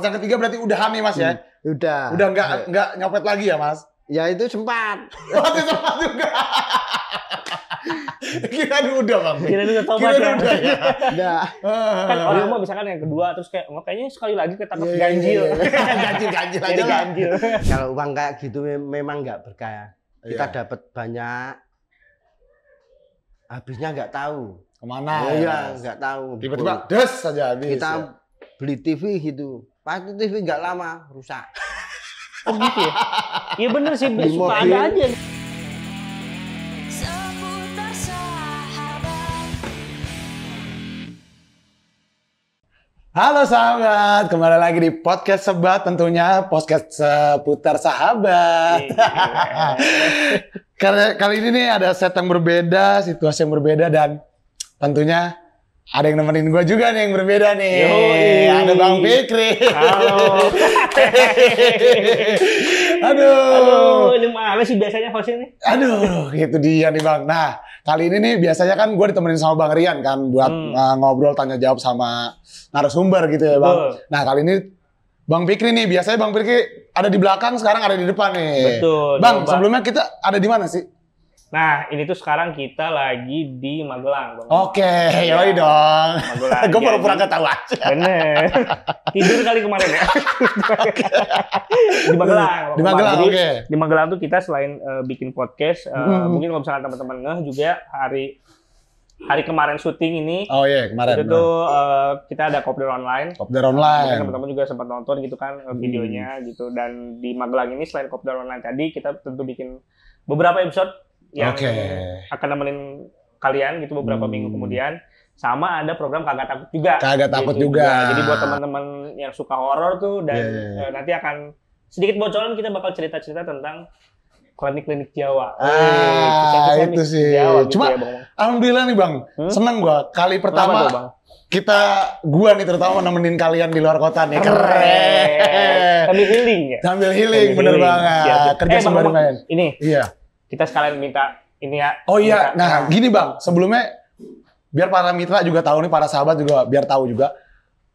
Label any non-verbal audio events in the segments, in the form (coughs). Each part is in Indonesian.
yang ketiga berarti udah hamil mas ya? Hmm, udah. Udah nggak iya. nggak nyopet lagi ya mas? Ya itu sempat. waktu (laughs) oh, sempat juga. (laughs) Kira udah bang. Kira udah tobat Kira ya. Udah. ya. Udah. Ah. kan orang mau misalkan yang kedua terus kayak oh, kayaknya sekali lagi kita yeah, iya, iya, ganjil. (laughs) ganjil ganjil aja Kalau uang kayak gitu memang nggak berkah. Ya. Kita yeah. dapat banyak habisnya nggak tahu kemana. Oh, iya, ya, nggak tahu. Tiba-tiba des saja habis. Kita ya. beli TV gitu. Waktu TV nggak lama rusak. (laughs) Oh gitu ya? Iya bener sih, Di suka ada aja. Halo sahabat, kembali lagi di podcast sebat tentunya podcast seputar sahabat. Iya, iya, iya. (laughs) Karena kali ini nih ada set yang berbeda, situasi yang berbeda dan tentunya ada yang nemenin gue juga nih yang berbeda nih. Yoi. Ada Bang Fikri. Halo. Aduh. Aduh, ini mana sih biasanya hostnya nih? Aduh, itu dia nih Bang. Nah, kali ini nih biasanya kan gue ditemenin sama Bang Rian kan buat hmm. uh, ngobrol tanya jawab sama narasumber gitu ya Bang. Betul. Nah, kali ini Bang Fikri nih, biasanya Bang Fikri ada di belakang, sekarang ada di depan nih. Betul. Bang, sebelumnya kita ada di mana sih? Nah, ini tuh sekarang kita lagi di Magelang. Bang. Oke, ya. yoi dong. Magelang. (laughs) Gue baru iya, pura tahu aja. Bener. Tidur kali kemarin ya. di Magelang. Di Magelang, oke. Okay. Di Magelang tuh kita selain uh, bikin podcast, uh, hmm. mungkin kalau misalkan teman-teman ngeh juga hari hari kemarin syuting ini. Oh iya, yeah, kemarin. Itu tuh uh, kita ada kopdar online. Kopdar online. Teman-teman juga sempat nonton gitu kan mm-hmm. videonya gitu. Dan di Magelang ini selain kopdar online tadi, kita tentu bikin beberapa episode yang okay. akan nemenin kalian gitu beberapa hmm. minggu kemudian. Sama ada program kagak takut juga. Kagak takut gitu, juga. Nah, jadi buat teman-teman yang suka horor tuh dan yeah. Iya, iya, iya. nanti akan sedikit bocoran kita bakal cerita-cerita tentang klinik-klinik Jawa. Ah, itu sih. Jawa, gitu Cuma ya, alhamdulillah nih Bang, hmm? seneng gua kali pertama tuh, bang? kita gua nih terutama nemenin kalian di luar kota nih. Keren. Sambil healing ya. Sambil healing, healing. bener banget. Ya, Kerja eh, sambil main. Ini. Iya kita sekalian minta ini ya. Oh iya, minta, nah, gini bang, sebelumnya biar para mitra juga tahu nih, para sahabat juga biar tahu juga.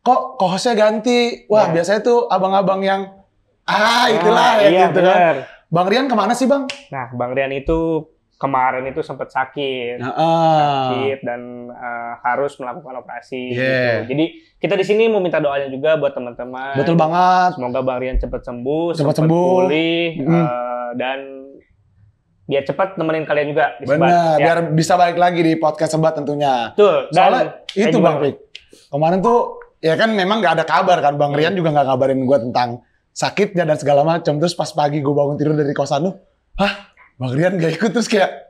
Kok kohosnya ganti? Wah nah. biasanya tuh abang-abang yang ah, ah itulah ya iya, gitu kan. Bang Rian kemana sih bang? Nah Bang Rian itu kemarin itu sempat sakit, nah, uh. sakit dan uh, harus melakukan operasi. Gitu. Yeah. Gitu. Jadi kita di sini mau minta doanya juga buat teman-teman. Betul banget. Semoga Bang Rian cepat sembuh, cepat sembuh, pulih mm. uh, dan biar cepat nemenin kalian juga di sebat. Benar, ya. biar bisa balik lagi di podcast sebat tentunya. Betul. Soalnya dan itu Bang Rik. Kemarin tuh ya kan memang gak ada kabar kan Bang hmm. Rian juga gak ngabarin gue tentang sakitnya dan segala macam. Terus pas pagi gue bangun tidur dari kosan lu, hah Bang Rian gak ikut terus kayak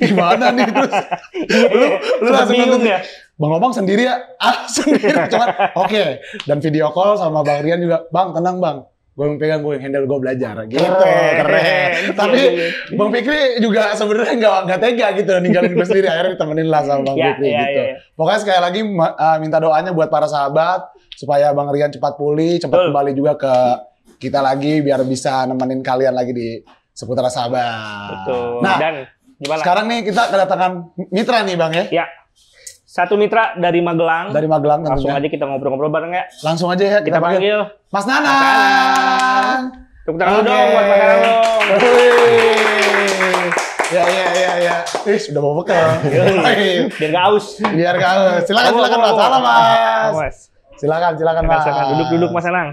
gimana nih (laughs) terus iya, lu lu iya. langsung nonton ya bang Obang sendiri ya (laughs) ah sendiri cuman oke okay. dan video call sama bang Rian juga bang tenang bang gue yang pegang gue yang handle gue belajar gitu oh, keren, keren. tapi iya, iya, iya. bang Fikri juga sebenarnya nggak nggak tega gitu ninggalin gue sendiri akhirnya ditemenin lah sama bang Fikri ya, gitu ya. pokoknya sekali lagi eh, minta doanya buat para sahabat supaya bang Rian cepat pulih cepat Betul. kembali juga ke kita lagi biar bisa nemenin kalian lagi di seputar sahabat Betul. nah dan sekarang nih kita kedatangan mitra nih bang ya, ya satu mitra dari Magelang. Dari Magelang tentunya. Langsung aja kita ngobrol-ngobrol bareng ya. Langsung aja ya kita, kita panggil. Mas Nana. Mas Nanan. Tepuk tangan okay. dong buat Mas Nana. iya Ya ya ya ya. Ih, sudah mau bekal. (laughs) Iya. Biar gak aus. Biar gak aus. Silakan oh, silakan oh, Mas. Salam Mas. Silakan silakan Mas. duduk duduk, Mas Anang.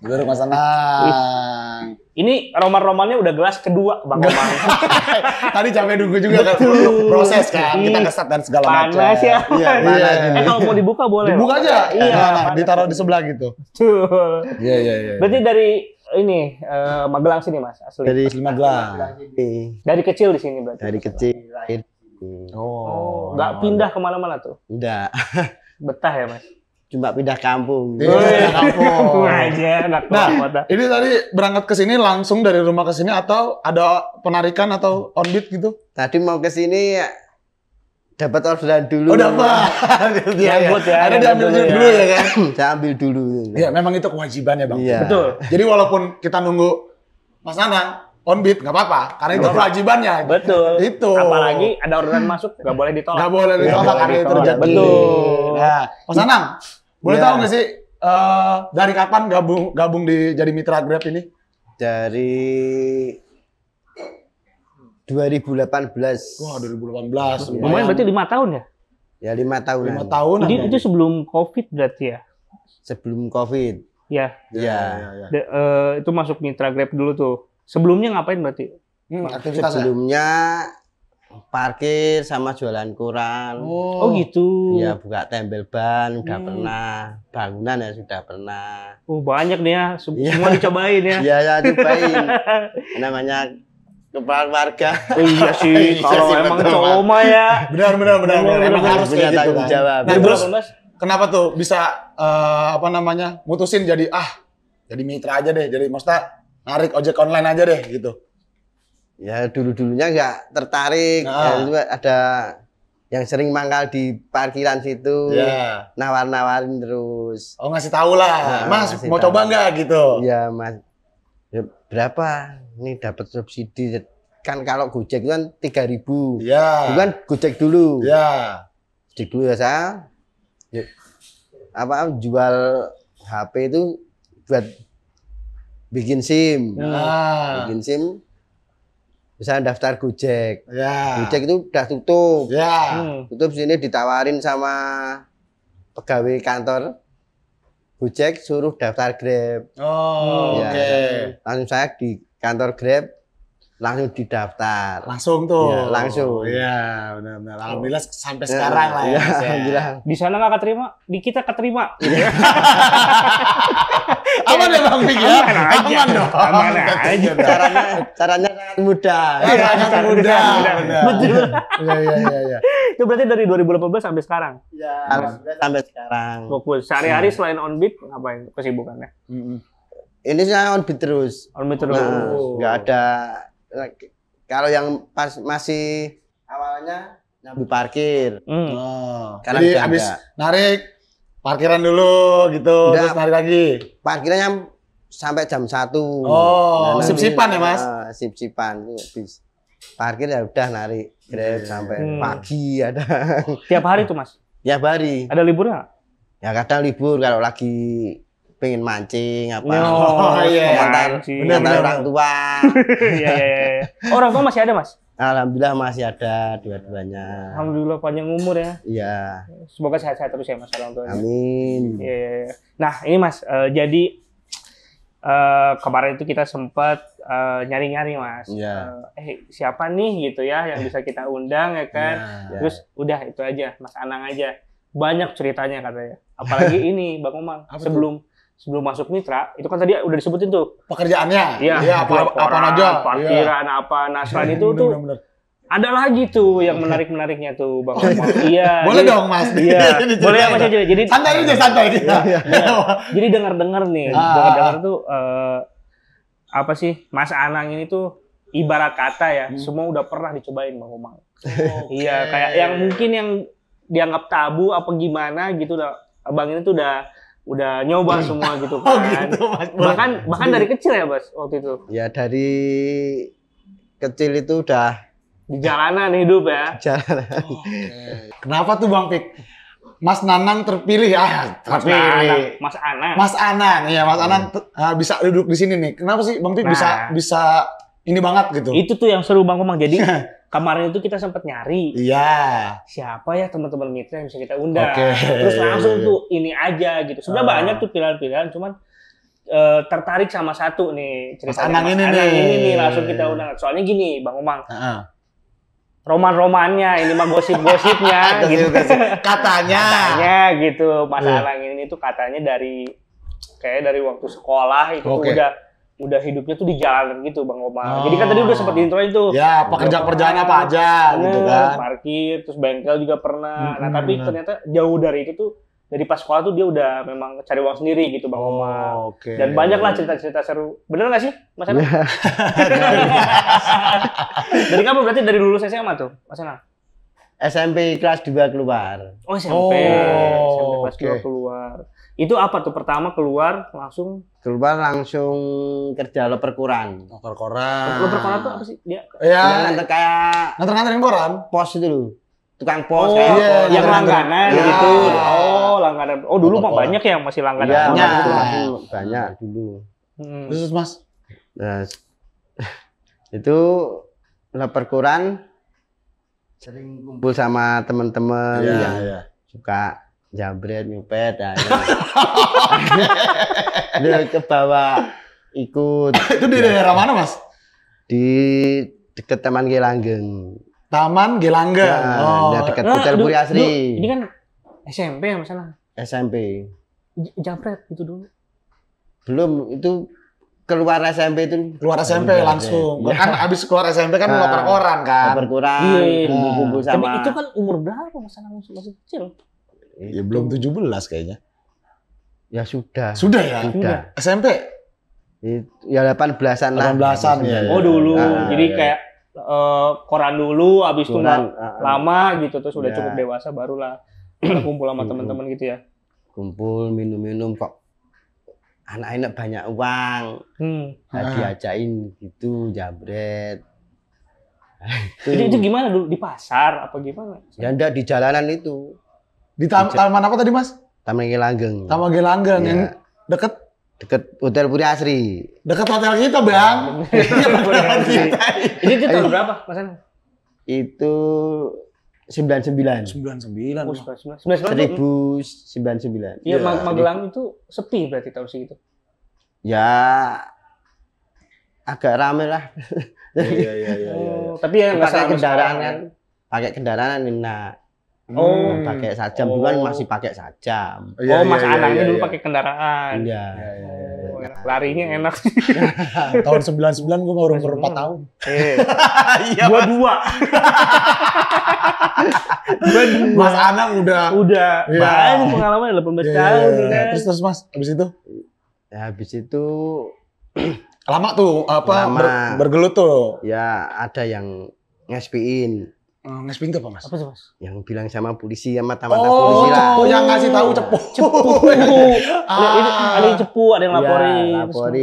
Duduk Mas Anang. Ini roman-romannya udah gelas kedua Bang Omang. (laughs) Tadi capek nunggu juga kan proses kan kita ngeset dan segala macam. Panas ya. Iya, panas. Eh kalau mau dibuka boleh. Dibuka aja. Iya, iya nah, ditaruh di sebelah gitu. Iya, iya, iya. Berarti iya. dari ini uh, Magelang sini Mas asli. Dari Magelang. Dari kecil di sini berarti. Dari kecil lahir. Oh. Enggak oh, pindah kemana mana tuh. Enggak. Betah ya, Mas? cuma pindah kampung. Iya, pindah kampung. aja, (laughs) enak nah, Ini tadi berangkat ke sini langsung dari rumah ke sini atau ada penarikan atau on gitu? Tadi mau ke sini ya, dapat orderan dulu. Oh, dapat. (laughs) Gitu ya. Ya, ya, ya. ya. diambil dulu, dulu ya. kan? (coughs) Saya ambil dulu. Iya, memang itu kewajiban ya, Bang. Ya. Betul. Jadi walaupun kita nunggu Mas Nanang on beat nggak apa-apa karena itu kewajibannya betul itu apalagi ada orderan masuk nggak boleh ditolak nggak boleh ditolak karena itu terjadi betul nah Mas anang boleh ya. tahu nggak sih uh, dari kapan gabung gabung di jadi mitra Grab ini? Dari 2018. Wah, 2018. Iya. Lumayan ya. berarti lima tahun ya? Ya lima tahun. Lima tahun. Jadi ya? itu sebelum COVID berarti ya? Sebelum COVID. Ya. Ya. ya, ya, uh, itu masuk mitra Grab dulu tuh. Sebelumnya ngapain berarti? Hmm, aktivitas sebelumnya parkir sama jualan koran. Oh, oh gitu. Ya buka tempel ban udah hmm. pernah, bangunan ya sudah pernah. Oh banyak nih ya, iya. semua ya. dicobain ya. (laughs) Iya ya cobain. (laughs) Namanya kepala warga. Oh, iya sih, iya kalau iya emang coma ya. Benar benar benar. benar, benar emang benar, harus gitu, Nah, terus kenapa tuh bisa uh, apa namanya mutusin jadi ah jadi mitra aja deh, jadi maksudnya narik ojek online aja deh gitu ya dulu dulunya nggak tertarik nah. ya, ada yang sering mangkal di parkiran situ yeah. nawar nawarin terus oh ngasih tahu lah nah, mas mau tahu. coba nggak gitu ya mas ya, berapa ini dapat subsidi kan kalau gojek kan tiga ribu ya bukan kan gojek dulu ya yeah. gojek dulu ya saya ya, apa jual HP itu buat bikin SIM nah. bikin SIM misalnya daftar Gojek. Ya. Gojek itu udah tutup. Ya. Hmm. Tutup sini ditawarin sama pegawai kantor Gojek suruh daftar Grab. Oh, ya. oke. Okay. Langsung saya di kantor Grab langsung didaftar. Langsung tuh. Ya, langsung. Iya, benar-benar. Alhamdulillah oh. sampai ya, sekarang lah ya. Iya, ya. Alhamdulillah. Di sana nggak keterima, di kita keterima. Iya. (laughs) aman ya Bang Big ya? Aman, aman dong. Aman aja. Caranya, caranya sangat mudah. Ya, sangat kan mudah. Betul. Iya, iya, iya. Ya. Itu berarti dari 2018 sampai sekarang? Iya, sampai sekarang. Fokus. Sehari-hari selain on beat, ngapain kesibukannya? Ini saya on beat terus. On beat terus. Nah, Gak ada kalau yang pas masih awalnya nyambi parkir. Hmm. Oh. Karena Jadi habis narik parkiran dulu gitu, Nggak, terus narik lagi. Parkirannya sampai jam satu. Oh, nah, sip-sipan ya, Mas? Uh, sip-sipan habis. Parkir ya udah narik grab iya, iya, sampai iya. hmm. pagi ada. Tiap hari tuh, Mas? Tiap hari. Ada liburnya? Ya kadang libur kalau lagi pengen mancing apa oh, (laughs) iya. komentar iya, komentar orang tua iya, iya, iya. orang tua masih ada mas Alhamdulillah masih ada dua-duanya. Alhamdulillah panjang umur ya. Iya. Semoga sehat-sehat terus ya mas orang tua. Amin. Iya, iya. iya Nah ini mas, uh, jadi uh, kemarin itu kita sempat nyari eh, nyari-nyari mas. iya. Uh, eh siapa nih gitu ya yang bisa kita undang ya kan. Iya, terus udah itu aja, mas Anang aja. Banyak ceritanya katanya. Apalagi (laughs) ini Bang Omang sebelum itu? sebelum masuk mitra itu kan tadi udah disebutin tuh pekerjaannya iya ya, apa apa aja iya. parkiran ya. apa nasran iya, itu bener, tuh bener, bener. ada lagi tuh yang menarik menariknya tuh bang oh, iya, iya (laughs) boleh jadi, dong mas (laughs) iya (laughs) boleh mas aja jadi santai aja santai iya, iya. jadi dengar dengar nih ah. ah dengar dengar ah. tuh uh, apa sih mas Anang ini tuh ibarat kata ya hmm. semua udah pernah dicobain bang Umang okay. iya kayak yang mungkin yang dianggap tabu apa gimana gitu udah abang ini tuh udah udah nyoba semua gitu (laughs) oh, kan. Oh gitu, mas. Bahkan bahkan dari kecil ya, bos waktu itu. Ya dari kecil itu udah di jalanan hidup ya. (laughs) Jalanan. Oh, okay. Kenapa tuh Bang Pik? Mas Nanang terpilih ah terpilih. Mas Anang. Mas Anang. Iya, ya Mas Anang hmm. Ah, bisa duduk di sini nih. Kenapa sih Bang Pik nah, bisa bisa ini banget gitu? Itu tuh yang seru Bang Komang. Jadi (laughs) kemarin itu kita sempat nyari. Iya. Siapa ya teman-teman mitra yang bisa kita undang? Okay. Terus langsung tuh ini aja gitu. Sudah uh. banyak tuh pilihan-pilihan, cuman uh, tertarik sama satu nih cerita Anang ini ini nih langsung kita undang. Soalnya gini, Bang Umang. Uh. Roman-romannya ini mah gosip-gosipnya (laughs) gitu. Katanya. katanya gitu Mas uh. ini tuh katanya dari kayak dari waktu sekolah itu okay. udah udah hidupnya tuh di jalan gitu Bang Omar. Oh. Jadi kan tadi udah sempat oh. intro itu. Ya, pekerja pekerjaan apa aja gitu nah, kan. Parkir, terus bengkel juga pernah. Hmm, nah, tapi bener. ternyata jauh dari itu tuh dari pas sekolah tuh dia udah memang cari uang sendiri gitu Bang oh, Omar. Okay. Dan banyak lah cerita-cerita seru. Bener gak sih Mas Anang? Iya. (laughs) dari kamu berarti dari lulus SMA tuh Mas Anang? SMP kelas dua keluar. Oh SMP. Oh, SMP kelas okay. keluar. Itu apa tuh pertama keluar langsung? Keluar langsung kerja loper koran. Loper koran. Loper koran tuh apa sih? Dia ya, nganter kayak nganter-nganterin koran. Pos itu dulu. Tukang pos oh, kayak iya, pos. Iya, yang iya. langganan ya. gitu. Oh, langganan. Oh, dulu mah banyak ya masih langganan. Ya, banyak, dulu. banyak nah, dulu. Hmm. Terus Mas. Nah, (laughs) itu loper koran sering kumpul sama teman-teman ya, yang ya. suka jambret nyupet nah, ya. (laughs) ke bawah ikut (laughs) itu di ya. daerah mana mas di dekat Taman Gelanggeng Taman Gelanggeng ya, oh ya deket nah, Hotel Puri Asri ini kan SMP ya masalah SMP jambret itu dulu belum itu keluar SMP itu keluar SMP langsung ya. kan abis keluar SMP kan nah, ngoper koran kan ngoper yeah, kumpul sama tapi itu kan umur berapa mas masih kecil itu. Ya belum 17 kayaknya. Ya sudah. Sudah ya? Sudah. SMP? Ya 18-an lah. 18-an ya, ya, Oh dulu. Nah, Jadi ya. ya. kayak uh, koran dulu abis itu uh, lama gitu terus ya. cukup dewasa barulah kumpul sama teman-teman gitu ya. Kumpul minum-minum kok anak-anak banyak uang. Hmm. Nah, diajain gitu jabret. Itu. Jadi itu gimana dulu di pasar apa gimana? Ya enggak di jalanan itu. Di tam taman apa tadi mas? Taman gelanggang Taman gelanggang ya. yang deket Deket Hotel Puri Asri. Deket hotel kita, Bang. (laughs) Ini iya, itu tahun berapa, Mas anu? Itu 99. 99. Oh, 1999. sembilan Iya, ya, Magelang itu sepi berarti tahun segitu. Ya agak rame lah. Oh, iya, iya, iya, iya. iya. Oh, tapi ya enggak pakai kendaraan kan. Pakai kendaraan enak. Oh, hmm. pakai sajam oh. bukan masih pakai sajam. Oh, iya, oh iya, Mas iya, Anang iya, dulu iya. pakai kendaraan. Iya. iya, iya, iya, iya nah, Larinya enak. (laughs) tahun sembilan 99 gua baru umur 4 tahun. Eh. (laughs) iya, gua dua. dua. Mas Anang udah udah iya. banyak pengalaman 18 iya, tahun iya, iya. Kan. Terus terus Mas, habis itu? Ya habis itu (clears throat) lama tuh apa Lama. Ber, bergelut tuh. Ya, ada yang ngespiin Eh, ngesping tuh apa mas? Apa sih mas? Yang bilang sama polisi yang mata-mata oh, polisi lah. Oh, yang ngasih tahu cepu. (laughs) Cepu. (laughs) ah. ada, ada yang cepu, ada yang iya, laporin. Ya, laporin.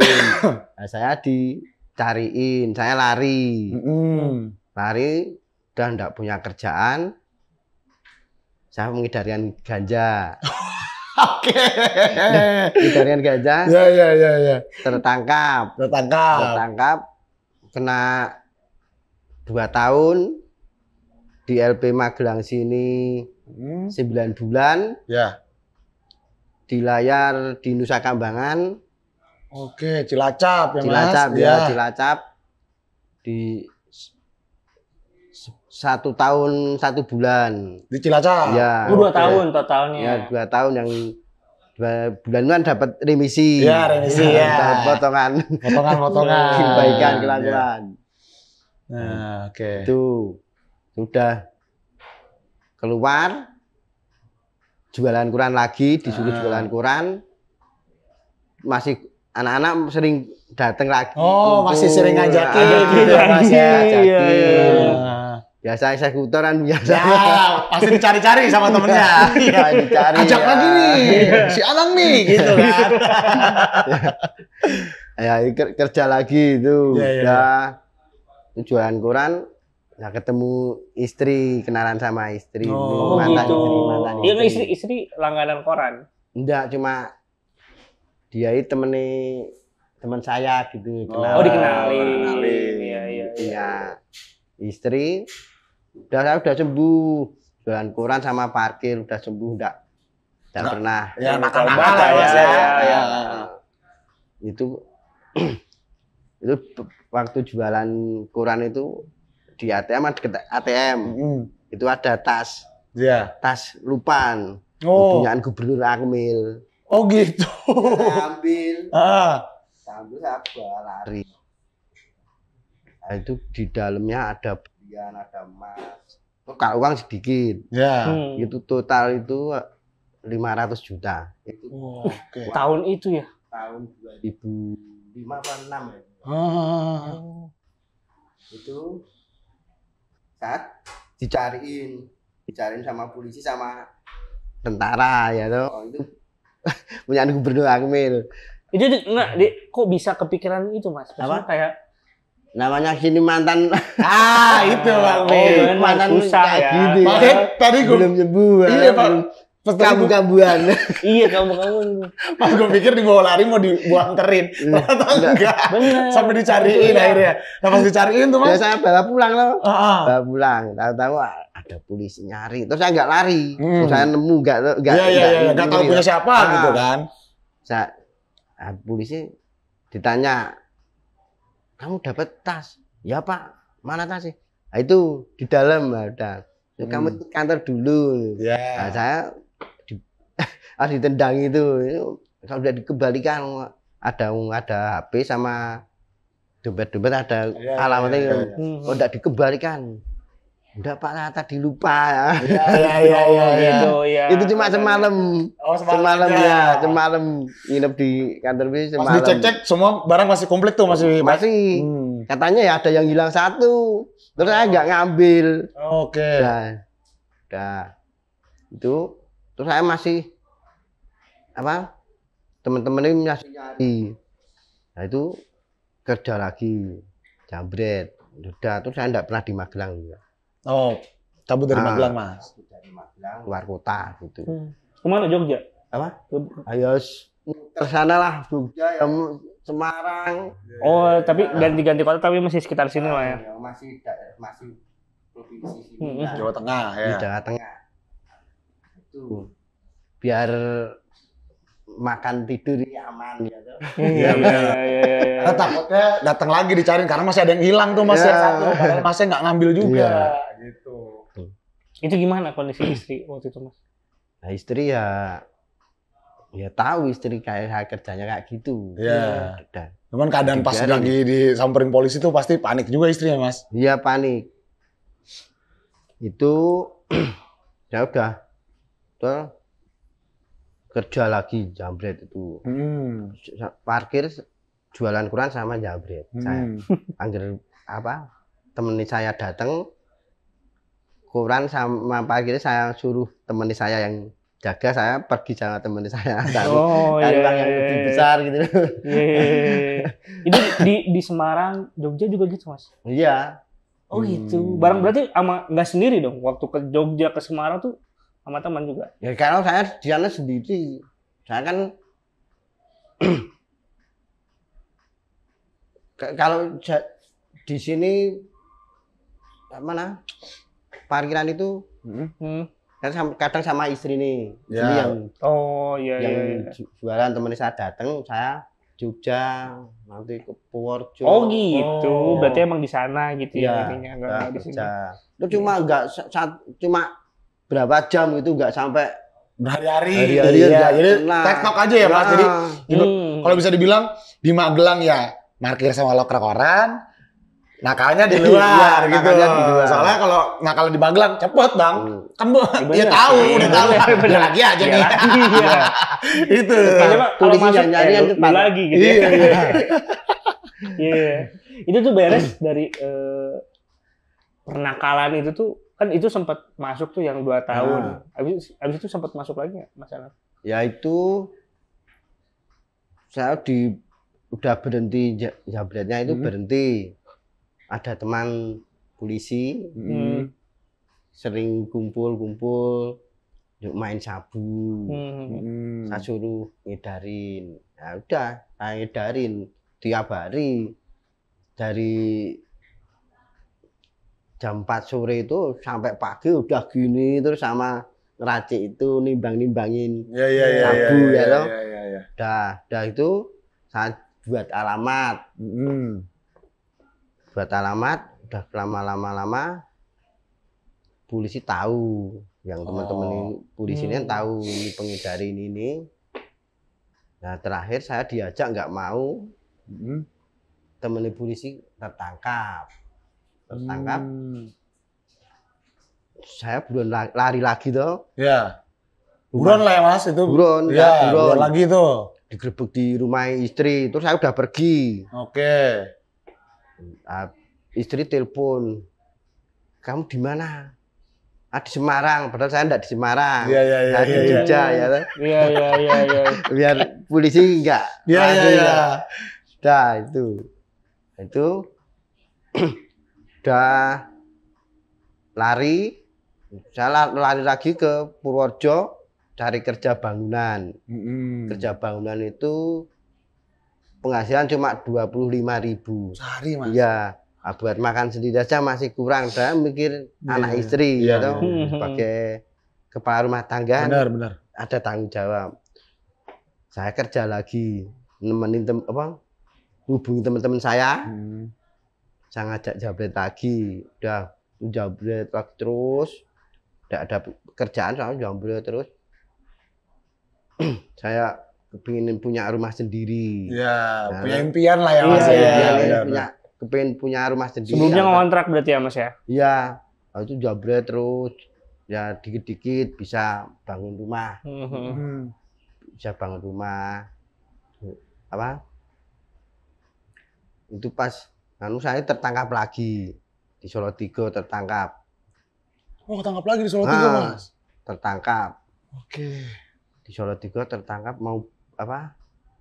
nah, saya dicariin, saya lari. Mm Lari, dan tidak punya kerjaan. Saya mengidarian ganja. (laughs) Oke. Okay. Nah, ganja. Ya, ya, ya, ya. Tertangkap. Tertangkap. Tertangkap. Kena dua tahun di LP Magelang sini hmm. 9 bulan. Ya. Di layar di Nusa Kambangan. Oke, Cilacap ya Cilacap, Mas. Ya, ya, Cilacap. Di satu tahun satu bulan. Di Cilacap. Ya. Oh, dua okay. tahun totalnya. Ya, dua tahun yang dua kan dapat remisi. Ya, remisi ya. ya. Dapat potongan. Potongan-potongan. (laughs) Kebaikan ya. kelakuan kelan Ya. Nah, oke. Okay. Itu. Udah keluar jualan Quran lagi, disuruh hmm. jualan Quran. Masih anak-anak sering datang lagi. Oh, kumpul. masih sering ngajakin ah, gitu. Iya, masih iya, ngajakin. Iya, iya. Biasa eksekutoran biasa. Ya, pasti dicari-cari sama temennya. (laughs) Iya, dicari. Ajak ya. lagi nih, iya. si Anang nih, gitu kan. (laughs) ya, ya kerja lagi itu. Ya, ya. Udah, jualan Quran Nah, ketemu istri, kenalan sama istri, oh, gitu. mantan gitu. istri, mantan iya, istri. istri istri langganan koran. Enggak, cuma dia itu temeni teman saya gitu, kenal. Oh, oh dikenali. Iya, iya, iya. Iya. Istri udah saya udah sembuh. Jualan koran sama parkir udah sembuh enggak? Enggak pernah. Ya, nakal-nakal ya, ya, ya, ya. ya. Itu (clears throat) itu waktu jualan koran itu di ATM ada ATM mm. itu ada tas yeah. tas lupan oh. punyaan gubernur Akmil oh gitu ya, ambil ah. ambil apa lari nah, itu di dalamnya ada belian ada emas kalau uang sedikit ya yeah. hmm. itu total itu 500 eh, juta itu oh, okay. Uang. tahun itu ya tahun 2005 atau 2006 ya oh. itu saat dicariin dicariin sama polisi sama tentara ya tuh oh, itu (laughs) punya gubernur Akmil itu enggak di, kok bisa kepikiran itu mas Maksudnya apa kayak namanya sini mantan (laughs) ah itu bang oh, mantan susah kayak ya gitu. Makanya eh, tadi gue belum nyebut iya pak kamu kambuan (laughs) iya, kamu kambuan Pas gue pikir dibawa lari mau dibawa anterin. Hmm. Ternyata enggak. Bener. Sampai dicariin Bener. Iya. akhirnya. Nah, pas dicariin tuh, Mas. Ya, saya bawa pulang loh. Uh ah, -huh. Ah. Bawa pulang. Tahu-tahu ah, ada polisi nyari. Terus saya enggak lari. Hmm. Terus saya nemu enggak enggak yeah, yeah, enggak, iya, iya. enggak tahu punya siapa nah, gitu kan. Saya polisi ditanya, "Kamu dapat tas?" "Ya, Pak." "Mana tas sih?" "Nah, itu di dalam." ada. Ya, kamu hmm. kantor dulu. Yeah. Nah, saya harus ah, ditendang itu kalau udah dikembalikan ada ada HP sama dompet-dompet ada ya, alamatnya ya, ya, ya. oh enggak dikembalikan enggak Pak tadi lupa ya ya ya, (laughs) ya, ya. ya. itu cuma semalam oh, semalam, ya. semalam nginep di kantor bis semalam Masih dicek-cek semua barang masih komplit tuh masih masih hmm. hmm. katanya ya ada yang hilang satu terus oh. saya nggak ngambil oke okay. nah, nah itu terus saya masih apa teman-teman ini masih nyari nah itu kerja lagi jambret sudah terus saya tidak pernah di Magelang juga oh kamu dari ah, Magelang mas dari Magelang luar kota gitu hmm. kemana Jogja apa ayo ke sana lah Jogja ya, ya. Semarang oh ya, tapi ganti-ganti kota tapi masih sekitar sini lah ya iya, masih masih provinsi sini hmm, hmm. Jawa Tengah ya Jawa Tengah itu biar makan tidur aman gitu. Iya iya iya. iya, iya, iya. Takutnya datang lagi dicariin karena masih ada yang hilang tuh masih yeah. satu, masih nggak ngambil juga yeah. gitu. Itu gimana kondisi istri waktu itu mas? Nah, istri ya ya tahu istri kayak kerjanya kayak gitu. Iya. Yeah. Ya, Dan, Cuman keadaan pas lagi disamperin polisi tuh pasti panik juga istrinya mas. Iya panik. Itu (clears throat) ya udah. Tuh, kerja lagi jambret itu hmm. parkir jualan kurang sama jambret hmm. saya angger apa temen saya datang kurang sama parkir saya suruh temen saya yang jaga saya pergi sama temen saya cari (laughs) oh, cari kan iya, yeah. yang iya, lebih iya. besar gitu yeah. itu di di Semarang Jogja juga gitu mas iya yeah. oh gitu hmm. barang berarti ama nggak sendiri dong waktu ke Jogja ke Semarang tuh sama teman juga ya kalau saya di sana sendiri saya kan (clears throat) kalau di sini mana parkiran itu hmm. Hmm. kan sama, kadang sama istri nih ya. Jadi yang oh iya, iya yang iya, iya. jualan temen saya datang saya Jogja nanti ke Purworejo oh gitu oh. berarti emang di sana gitu ya, ya intinya enggak nah, di sini itu iya. cuma enggak cuma berapa jam itu nggak sampai berhari-hari. Hari-hari iya. jadi kenal. TikTok aja ya nah, Mas. Jadi hmm. kalau bisa dibilang di Magelang ya markir sama loker koran, nakalnya di iya, luar iya, gitu. Di luar. Soalnya kalau nakal di Magelang cepet bang, hmm. kan bu, dia tahu, ya, udah tahu, ya, lagi aja iya. nih. Iya. (laughs) itu. kalau yang nyari yang eh, cepat lagi gitu. Ya. Iya. Iya. (laughs) iya. Itu tuh beres dari eh, pernakalan itu tuh kan itu sempat masuk tuh yang dua ah. tahun. Nah. Abis, abis itu sempat masuk lagi nggak Mas Ya itu saya di udah berhenti jabretnya itu hmm. berhenti. Ada teman polisi hmm. sering kumpul-kumpul yuk main sabu hmm. hmm. saya suruh ngedarin ya udah saya ngedarin tiap hari dari jam 4 sore itu sampai pagi udah gini terus sama raci itu nimbang-nimbangin ya, ya, ya, sabu ya, ya, ya, ya, ya, ya, ya, Dah, dah itu saya buat alamat. Hmm. Buat alamat, udah lama-lama-lama polisi tahu yang teman-teman oh. polisi ini kan hmm. tahu ini pengedar ini ini. Nah terakhir saya diajak nggak mau, hmm. temen polisi tertangkap tertangkap hmm. saya buron lari, lagi tuh ya buron lah ya mas itu buron ya, ya buron lagi tuh digerebek di rumah istri terus saya udah pergi oke okay. Uh, istri telepon kamu di mana ah di Semarang padahal saya enggak di Semarang iya iya iya di iya, iya. Jogja ya iya iya iya ya. (laughs) biar polisi enggak iya iya iya ya. nah itu itu (clears throat) udah lari saya lari lagi ke Purworejo dari kerja bangunan mm-hmm. kerja bangunan itu penghasilan cuma dua puluh lima ribu sehari mas iya nah, buat makan sendiri aja masih kurang saya mikir yeah. anak iya. istri yeah. gitu yeah. Iya. sebagai kepala rumah tangga benar benar ada tanggung jawab saya kerja lagi nemenin tem apa hubungi teman-teman saya hmm saya ngajak jabret lagi udah jabret lagi terus tidak ada kerjaan saya jabret terus (clears throat) saya kepingin punya rumah sendiri ya nah, punya impian lah ya mas iya, ya, ya, ya, punya kepingin punya rumah sendiri sebelumnya ngontrak berarti ya mas ya iya itu jabret terus ya dikit-dikit bisa bangun rumah hmm. bisa bangun rumah apa itu pas anu saya tertangkap lagi di Solo Tiga tertangkap. Oh, tertangkap lagi di Solo ah, Tiga, nah, Mas. Tertangkap. Oke. Di Solo Tiga tertangkap mau apa?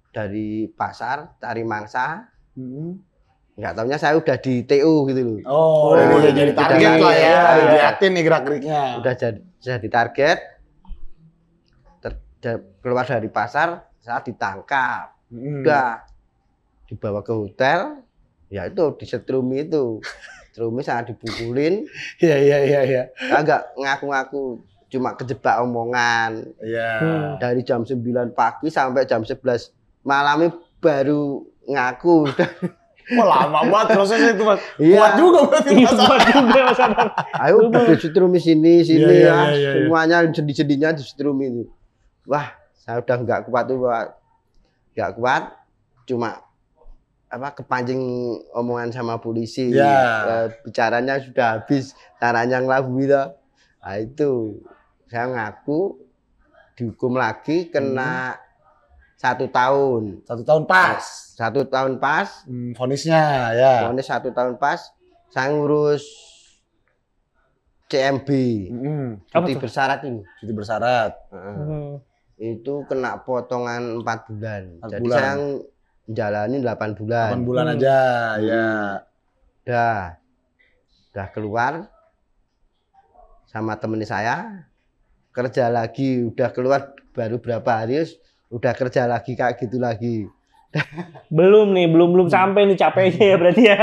Dari pasar cari mangsa. Hmm. Enggak tahunya saya udah di TU gitu loh. Oh, nah, udah jadi target lah ya. Udah ya. nih gerak-geriknya. Udah jadi jadi target. Ter, keluar dari pasar, saat ditangkap. Hmm. Udah dibawa ke hotel, Ya itu di disetrumi itu. Setrumi (laughs) sangat dipukulin. Iya iya iya iya. Agak ngaku-ngaku cuma kejebak omongan. Iya. Hmm. Dari jam 9 pagi sampai jam 11 malamnya baru ngaku. Wah oh, lama banget prosesnya itu mas. Iya. Kuat juga berarti mas. Iya, kuat juga mas Ayo di setrumi sini iya, sini ya. ya, ya, ya semuanya sedih-sedihnya setrumi itu. Wah saya udah nggak kuat tuh pak. Nggak kuat. Cuma apa kepancing omongan sama polisi yeah. Ya, bicaranya sudah habis caranya ngelabu itu nah, itu saya ngaku dihukum lagi kena hmm. satu tahun satu tahun pas nah, satu tahun pas hmm, vonisnya ya vonis satu tahun pas saya ngurus CMB hmm. cuti bersyarat ini cuti bersyarat hmm. itu kena potongan empat bulan empat jadi bulan. saya jalani 8 bulan. 8 bulan hmm. aja, ya. Udah. Udah keluar sama temen saya kerja lagi udah keluar baru berapa hari udah kerja lagi kayak gitu lagi (laughs) belum nih belum belum hmm. sampai nih capeknya ya berarti ya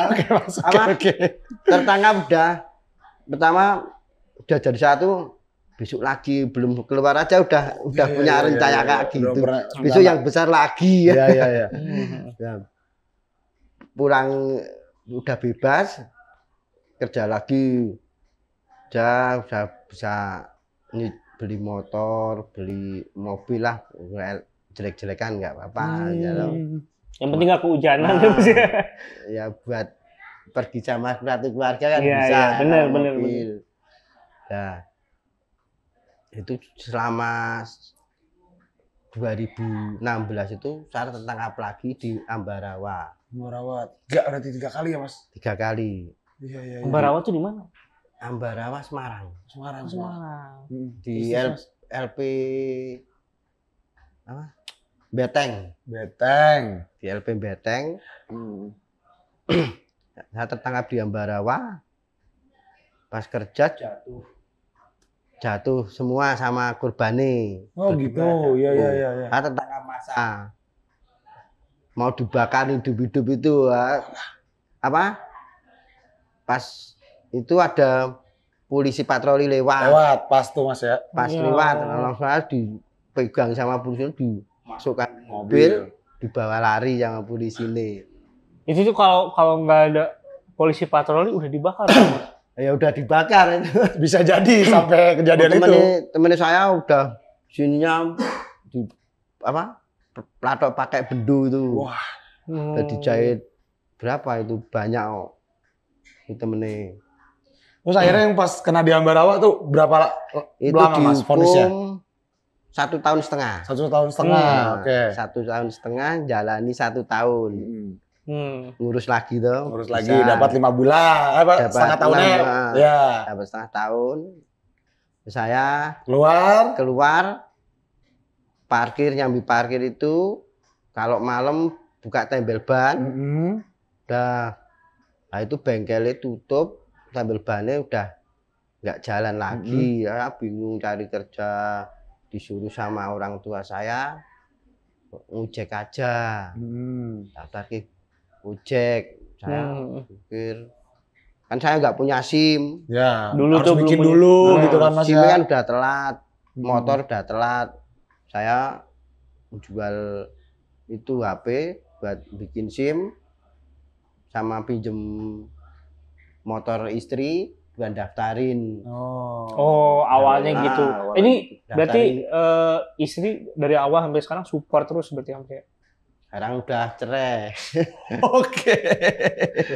(laughs) oke oke tertangkap udah pertama udah jadi satu besok lagi belum keluar aja udah udah yeah, punya yeah, rencana yeah, iya. kayak gitu. Besok yang besar lagi iya, iya, (laughs) hmm. ya. Yeah, yeah, yeah. Pulang udah bebas kerja lagi ya udah bisa ini beli motor, beli mobil lah, jelek-jelekan nggak apa-apa. Hmm. Ya, yang penting aku kehujanan nah, terus (laughs) ya. ya. buat pergi sama satu keluarga kan ya, bisa. Iya, benar, kan, benar, benar. Nah, itu selama 2016 itu saya tentang apa lagi di Ambarawa. Ambarawa tiga berarti tiga kali ya mas? Tiga kali. Iya iya. iya. Ambarawa tuh di mana? Ambarawa Semarang. Semarang. Semarang. Di L, LP apa? Beteng. Beteng. Di LP Beteng. Hmm. saya (clears throat) tertangkap di Ambarawa. Pas kerja jatuh jatuh semua sama kurbani. Oh gitu, iya iya oh, iya. Ya. Iya. tentang ada masa mau dibakar hidup-hidup itu ah. apa? Pas itu ada polisi patroli lewat. Lewat pas tuh mas ya. Pas ya. lewat langsung aja dipegang sama polisi dimasukkan mobil, mobil dibawa lari sama polisi ini. Itu tuh kalau kalau nggak ada polisi patroli udah dibakar ya udah dibakar (laughs) bisa jadi sampai oh, kejadian temen itu temen saya udah sininya di apa plato pakai bedu itu wah udah dijahit berapa itu banyak oh itu temennya terus nah. akhirnya yang pas kena di Ambarawa tuh berapa itu lama mas fonisnya satu tahun setengah satu tahun setengah hmm. oke okay. satu tahun setengah jalani satu tahun hmm Hmm. Ngurus lagi dong, Ngurus bisa. lagi dapat lima bulan, eh, apa dapat setengah tahun ya. ya. Dapat setengah tahun. Saya keluar, keluar parkir nyambi parkir itu kalau malam buka tembel ban. Mm -hmm. dah nah itu bengkelnya tutup, tembel bannya udah nggak jalan lagi. -hmm. Ya, bingung cari kerja disuruh sama orang tua saya ngecek aja. Hmm. Daftar Gojek saya hmm. kan saya nggak punya SIM. Ya. Dulu harus tuh bikin belum dulu punya. gitu kan Mas. SIM ya? kan udah telat, hmm. motor udah telat. Saya jual itu HP buat bikin SIM sama pinjem motor istri buat daftarin. Oh. Oh, awalnya nah, gitu. Awalnya Ini gitu. daftarin. berarti uh, istri dari awal sampai sekarang support terus berarti sampai sekarang udah cerai. (laughs) Oke.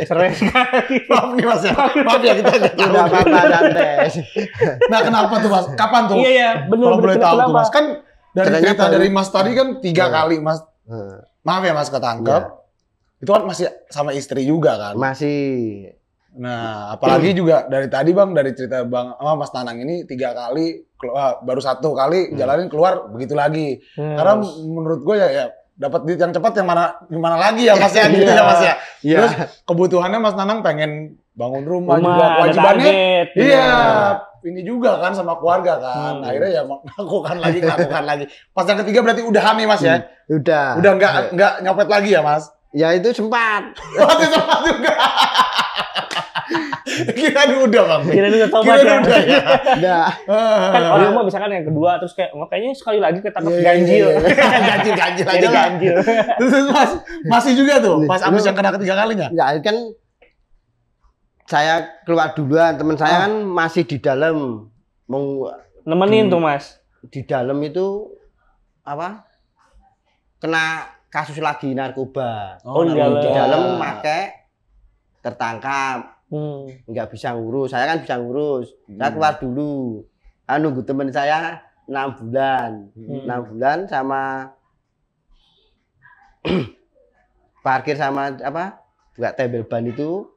cerai sekali. Maaf nih Mas ya. Maaf ya kita nggak tahu. Tidak apa-apa Dantes. (laughs) nah kenapa tuh Mas? Kapan tuh? Iya, iya. Benar, Kalau boleh tahu tuh Mas. Kan dari Ternyata cerita dari Mas tadi kan tiga hmm. kali Mas. Hmm. Maaf ya Mas ketangkep. Ya. Itu kan masih sama istri juga kan? Masih. Nah, apalagi hmm. juga dari tadi Bang, dari cerita Bang sama Mas Tanang ini tiga kali keluar, ah, baru satu kali hmm. jalanin keluar begitu lagi. Hmm. Karena menurut gue ya, ya dapat duit yang cepat yang mana gimana lagi ya Mas ya iya. gitu ya Mas ya. Yeah. Terus kebutuhannya Mas Nanang pengen bangun rumah, rumah juga kewajibannya. iya, ya. ini juga kan sama keluarga kan. Hmm. Akhirnya ya melakukan lagi, lakukan lagi. Pas yang ketiga berarti udah hamil Mas ya. Hmm. Udah. Udah nggak nggak nyopet lagi ya Mas? Ya itu sempat. Waktu (laughs) oh, sempat juga. (laughs) Kirain udah bang. Kirain udah tobat Kirain ya. Udah, ya. kan orang mau misalkan yang kedua terus kayak oh, kayaknya sekali lagi ketangkap yeah, iya, iya, iya. (laughs) ganjil. ganjil ganjil aja lah. Ganjil. (laughs) Terus mas masih juga tuh pas abis yang kena ketiga kalinya. ya kan saya keluar duluan teman saya ah. kan masih di dalam mau nemenin di, tuh mas di dalam itu apa kena kasus lagi narkoba oh, oh di dalam ah. pakai tertangkap hmm. nggak bisa ngurus saya kan bisa ngurus hmm. saya keluar dulu ah, nunggu temen saya enam bulan hmm. enam hmm. bulan sama (clears throat) parkir sama apa buat tebel ban itu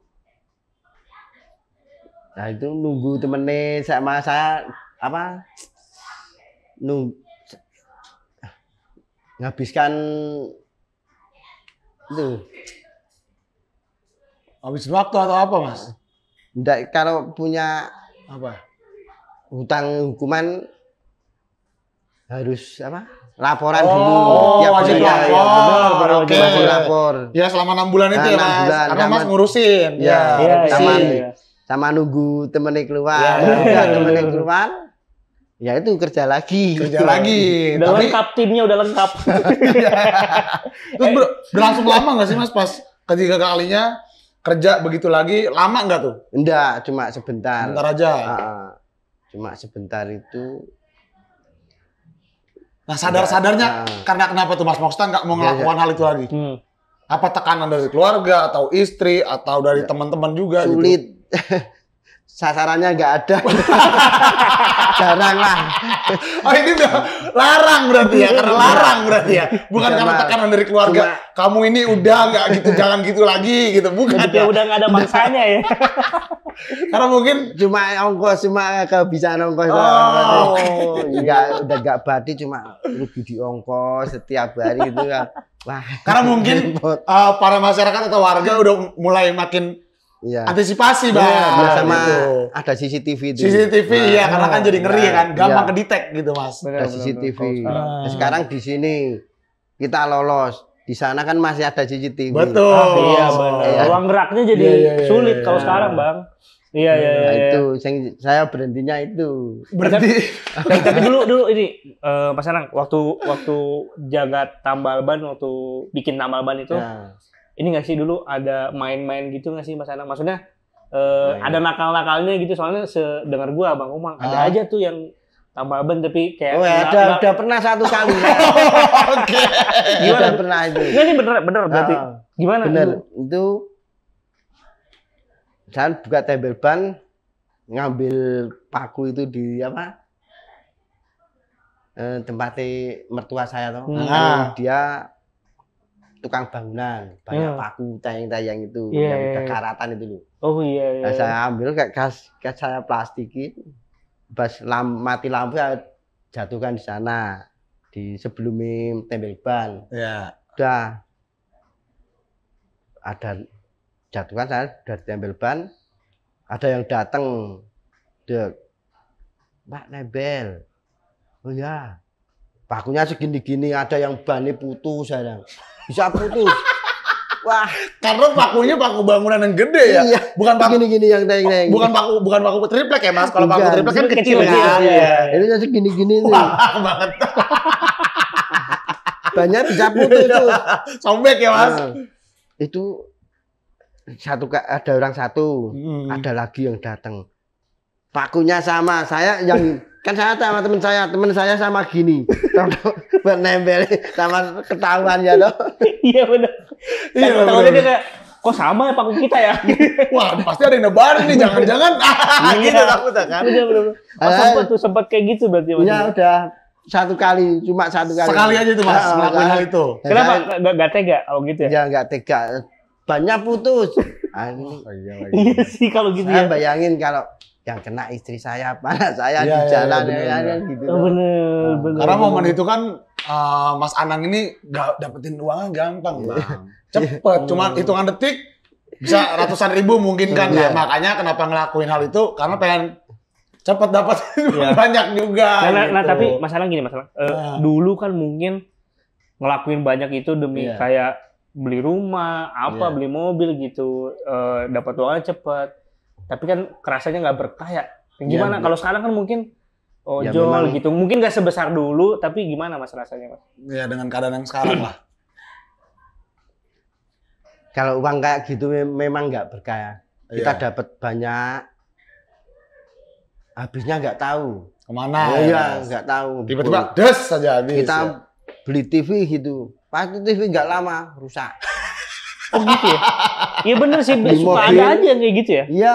nah itu nunggu temennya sama saya apa nung (tsk) ngabiskan itu Habis waktu atau apa, Mas? Enggak, kalau punya apa? Hutang hukuman harus apa? Laporan oh, dulu. Ya, wajib ya, lapor. Ya, benar, okay. lapor. Ya, selama enam bulan nah, itu ya, Mas. Bulan, Karena Mas ngurusin. Ya, ya, ya sama, ya. sama nunggu temennya keluar. Ya, ya, ya. temennya keluar, ya itu kerja lagi kerja lagi udah Tapi... lengkap timnya udah lengkap terus (laughs) ber berlangsung lama nggak sih mas pas ketiga kalinya kerja begitu lagi lama nggak tuh? Enggak, cuma sebentar. Sebentar aja. Uh, cuma sebentar itu. Nah sadar-sadarnya uh, karena kenapa tuh Mas Mokstan nggak mau iya, iya. ngelakukan hal itu lagi? Hmm. Apa tekanan dari keluarga atau istri atau dari iya. teman-teman juga? Gitu? Sulit. Gitu? (laughs) Sasarannya nggak ada. (laughs) jarang lah. (laughs) Oh ini udah larang berarti ya, karena larang berarti ya. Bukan iya, karena tekanan dari keluarga. Kamu ini udah nggak gitu, jangan gitu lagi gitu. Bukan ya. Udah nggak ada mangsanya ya. (laughs) karena mungkin cuma ongkos, cuma kebisaan ongkos. Oh, enggak iya, udah nggak badi cuma rugi di ongkos setiap hari gitu ya. Wah. Karena mungkin uh, (laughs) para masyarakat atau warga udah mulai makin Iya. Antisipasi iya, bang. Ya, nah, sama gitu. ada CCTV itu. CCTV nah, ya, karena kan ah, jadi ngeri nah, kan, iya. gampang iya. kedetek gitu mas. ada CCTV. Ah. Nah, sekarang di sini kita lolos, di sana kan masih ada CCTV. Betul. Ah, iya benar. Ruang geraknya jadi iya, iya, iya, sulit iya, iya. kalau sekarang bang. Iya iya iya. Nah, itu saya berhentinya itu. Berhenti. Tapi, tapi dulu dulu ini uh, Mas Anang waktu waktu jaga tambal ban waktu bikin tambal ban itu. Ya ini nggak sih dulu ada main-main gitu nggak sih Mas Anang? Maksudnya uh, nah, ada nakal-nakalnya gitu soalnya dengar gua Bang Umang ah. ada aja tuh yang tambah ban tapi kayak oh, ya, enggak, udah, enggak. udah pernah satu kali. (laughs) Oke. Gimana udah pernah itu? Ini sih bener bener berarti. Ah, gimana bener. Itu saya buka tembel ban ngambil paku itu di apa? Eh, tempatnya mertua saya tuh. Hmm. Nah, ah. dia tukang bangunan banyak yeah. Hmm. paku tayang-tayang itu yeah, yang iya, iya. kekaratan yeah. itu loh. Oh iya. Yeah, nah, iya. saya ambil kayak gas gas saya plastikin, pas lam, mati lampu saya jatuhkan di sana di sebelum tembel ban. Iya. Udah ada jatuhkan saya dari tembel ban ada yang datang dek Pak Nebel oh ya pakunya segini-gini ada yang bani putus saya bisa putus. (laughs) Wah, karena pakunya paku bangunan yang gede ya. Iya. Bukan paku gini-gini yang naik-naik. Oh, bukan paku bukan paku triplek ya, Mas. Kalau paku triplek kan kecil, kecil kan. Ya. Iya. Ini jadi gini-gini nih. Wah, (laughs) banget. (laughs) Banyak bisa putus itu. Sombek ya, Mas. Nah, itu satu ada orang satu, hmm. ada lagi yang datang. Pakunya sama, saya yang kan saya sama teman saya teman saya sama gini (laughs) buat nempel sama ketahuan ya dong iya benar iya ketahuan kok sama ya paku kita ya (laughs) wah pasti ada yang nebar nih (laughs) jangan-jangan ah, iya. gitu iya, kan iya benar sempat tuh sempat kayak gitu berarti ya udah satu kali cuma satu kali sekali aja itu mas nah, melakukan hal itu kenapa nggak nggak tega kalau oh, gitu ya ya nggak tega banyak putus Aduh. Oh, iya, iya. iya sih kalau gitu saya ya bayangin kalau yang kena istri saya, mana (laughs) saya iya, iya, iya, ya, di jalan ya, ya, ya, gitu. oh, bener, nah. bener. Karena momen itu kan uh, Mas Anang ini gak dapetin uangnya gampang, Bang. Cepet, cuma oh. hitungan detik bisa ratusan ribu mungkin kan. Nah, makanya kenapa ngelakuin hal itu karena pengen cepet dapat (laughs) ya. banyak juga. Nah, nah, gitu. nah tapi masalah gini masalah. Uh, nah. Dulu kan mungkin ngelakuin banyak itu demi yeah. kayak beli rumah, apa yeah. beli mobil gitu, uh, dapat uangnya cepet tapi kan kerasanya nggak berkah ya iya, gimana ya, kalau sekarang kan mungkin ojol oh, ya, gitu mungkin nggak sebesar dulu tapi gimana mas rasanya mas ya dengan keadaan yang sekarang lah (clears throat) kalau uang kayak gitu memang nggak berkah ya. kita ya. dapat banyak habisnya nggak tahu kemana oh, iya ya? nggak tahu tiba-tiba des saja habis kita ya. beli TV gitu pasti TV nggak lama rusak (laughs) Oh gitu ya? Iya bener sih, Di suka mobil, ada aja yang kayak gitu ya? Iya.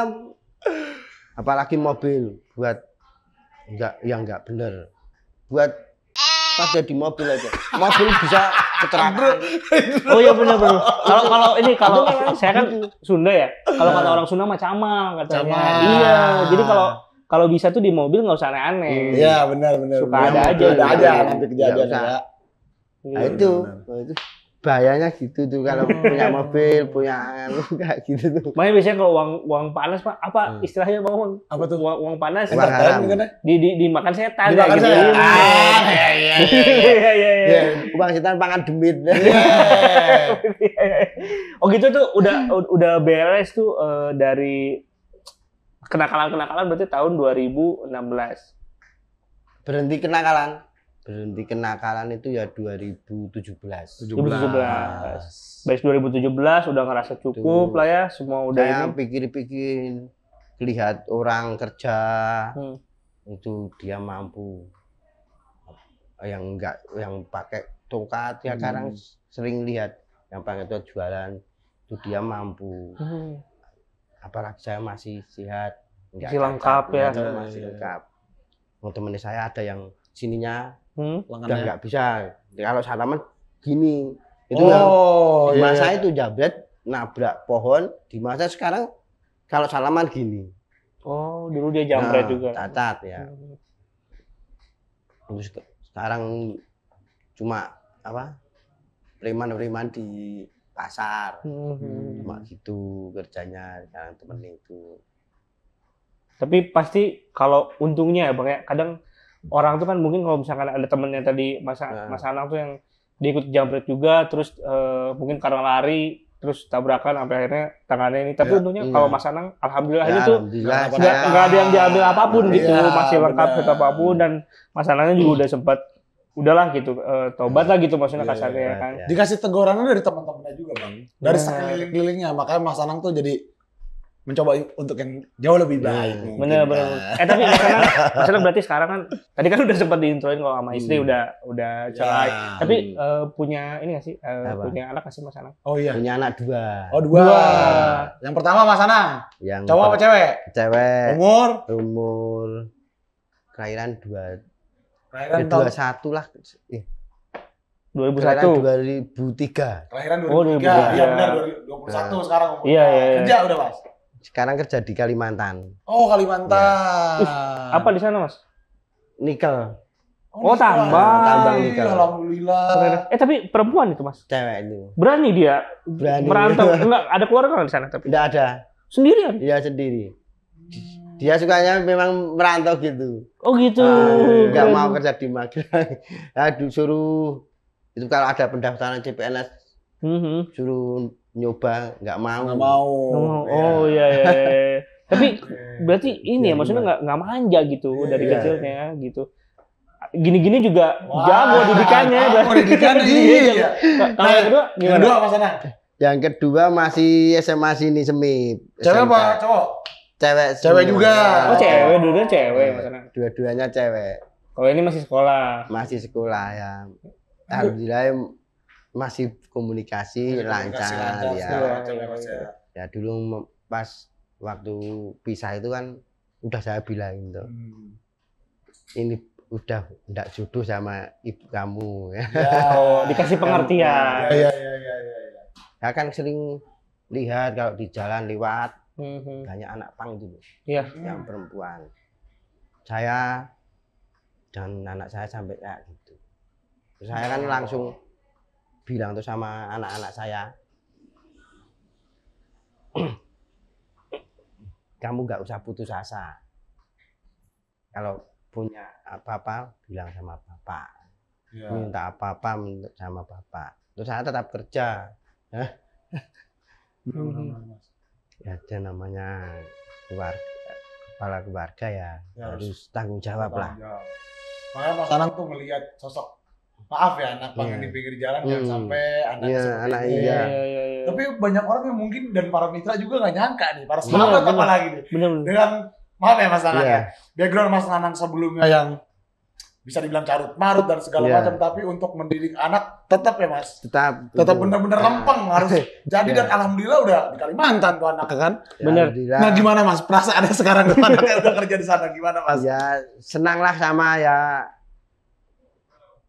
Apalagi mobil buat enggak yang enggak bener. Buat pada di mobil aja. Mobil bisa kecelakaan. Oh iya benar benar. Kalau kalau ini kalau saya kan gitu. Sunda ya. Kalau nah. kata orang Sunda mah camal katanya. Iya. Jadi kalau kalau bisa tuh di mobil nggak usah aneh-aneh. Iya benar benar. Suka ada aja. Gitu. Ada aja nanti kejadian ya. Nah, itu, iya, nah, itu bahayanya gitu tuh kalau hmm. punya mobil punya anu (laughs) kayak gitu tuh makanya biasanya kalau uang uang panas pak apa hmm. istilahnya mau uang apa tuh uang, uang panas uang haram di di dimakan setan dimakan gitu setan. ah ya ya ya ya uang setan pangan demit (laughs) iya, iya, iya. oh gitu tuh udah hmm. udah beres tuh uh, dari kenakalan kenakalan berarti tahun 2016 berhenti kenakalan berhenti kenakalan itu ya 2017. 2017. Baik 2017 udah ngerasa cukup Tuh. lah ya semua udah Saya ini. pikir-pikirin lihat orang kerja hmm. itu dia mampu yang enggak yang pakai tongkat ya hmm. sekarang sering lihat yang pakai itu jualan itu dia mampu. Hmm. Apalagi saya masih sehat. Masih lengkap ya. Masih iya, iya, iya. lengkap. Teman saya ada yang sininya hmm? udah ya? nggak bisa kalau salaman gini itu oh, di masa iya, iya. itu jabret nabrak pohon di masa sekarang kalau salaman gini oh dulu dia jabret nah, juga cacat ya hmm. terus sekarang cuma apa preman-preman di pasar hmm, hmm. cuma gitu kerjanya sekarang temen itu tapi pasti kalau untungnya ya bang ya kadang orang tuh kan mungkin kalau misalkan ada temennya tadi mas nah. mas Anang tuh yang diikut jambret juga terus uh, mungkin karena lari terus tabrakan sampai akhirnya tangannya ini tapi ya, untungnya iya. kalau Mas Anang alhamdulillah ya, itu nggak ada yang diambil apapun ya, gitu masih lengkap tetap apapun dan Mas Anangnya juga hmm. udah sempat udahlah gitu uh, tobat lah gitu maksudnya iya, kasarnya ya, kan ya. dikasih tegurannya dari teman-temannya juga bang dari sekeliling-kelilingnya makanya Mas Anang tuh jadi mencoba untuk yang jauh lebih iya, baik. Ya, bener kan. bener. Iya. Eh tapi karena masalah (laughs) berarti sekarang kan tadi kan udah sempat diintroin kalau sama istri hmm. udah udah cerai. Ya. Tapi hmm. uh, punya ini gak sih? Uh, punya anak nggak sih Mas Anang? Oh iya. Punya anak dua. Oh dua. dua. Yang pertama Mas Anang. Yang cowok apa cewek? Cewek. Umur? Umur kelahiran dua. Kelahiran eh, dua satu lah. Eh. 2001. Kelahiran 2003. Kelahiran 2003. Oh, 2003. Iya benar 2021 nah. Iya. sekarang umur. Iya, iya, iya. Kerja udah Mas. Sekarang kerja di Kalimantan. Oh, Kalimantan. Ya. Uh, apa di sana, Mas? Nikel. Oh, oh tambang. Tambang nikel. Alhamdulillah. Eh, tapi perempuan itu, Mas. Cewek itu. Berani dia. Berani. Merantau. (laughs) Enggak, ada keluarga nggak di sana tapi? Enggak ada. Sendirian? Iya, sendiri. Dia sukanya memang merantau gitu. Oh, gitu. Ah, Enggak nah, mau kerja di Magelang. (laughs) Aduh, suruh itu kalau ada pendaftaran CPNS, mm -hmm. suruh nyoba nggak mau nggak mau oh, ya. oh iya iya, iya, iya. (laughs) tapi berarti ini ya maksudnya nggak nggak manja gitu iya, dari kecilnya gitu gini-gini juga Wah, jago didikannya jago gitu. didikannya (laughs) iya gitu. Nah, nah yang kedua gimana kedua apa sana? yang kedua masih SMA sini Semit cewek apa cowok cewek cewek juga oh cewek dulu cewek mas dua-duanya cewek kalau ini masih sekolah masih sekolah ya alhamdulillah masih komunikasi Jadi lancar, lancar ya. Lancar, lancar. Iya, iya, iya. Ya dulu pas waktu pisah itu kan udah saya bilang tuh Hmm. Ini udah enggak jodoh sama ibu kamu ya. Oh, (laughs) dikasih pengertian. Ya, ya, ya, ya, ya, ya. kan sering lihat kalau di jalan lewat hmm. hmm. banyak anak pang dulu. Iya. Yang hmm. perempuan. Saya dan anak saya sampai kayak gitu. Saya kan hmm. langsung bilang tuh sama anak-anak saya kamu nggak usah putus asa kalau punya apa-apa bilang sama bapak ya. minta apa-apa minta sama bapak terus saya tetap kerja hmm. ya ada namanya keluarga kepala keluarga ya, ya harus tanggung jawab lah. Makanya pasangan tuh melihat sosok maaf ya anak pangan iya. yeah. di pinggir jalan jangan jangan hmm. sampai anak yeah, seperti anak, ini. Iya. Yeah, yeah, yeah. Tapi banyak orang yang mungkin dan para mitra juga nggak nyangka nih, para iya, sahabat apa lagi nih. Bener, bener. Dengan maaf ya Mas Nanang yeah. ya. Background Mas Nanang sebelumnya yang bisa dibilang carut marut dan segala yeah. macam tapi untuk mendidik anak tetap ya Mas. Tetap. Tetap benar-benar yeah. lempeng harus. (laughs) Jadi yeah. dan alhamdulillah udah di Kalimantan tuh anak kan. Ya, Nah gimana Mas perasaannya sekarang tuh (laughs) anaknya udah kerja di sana gimana Mas? Ya senang lah sama ya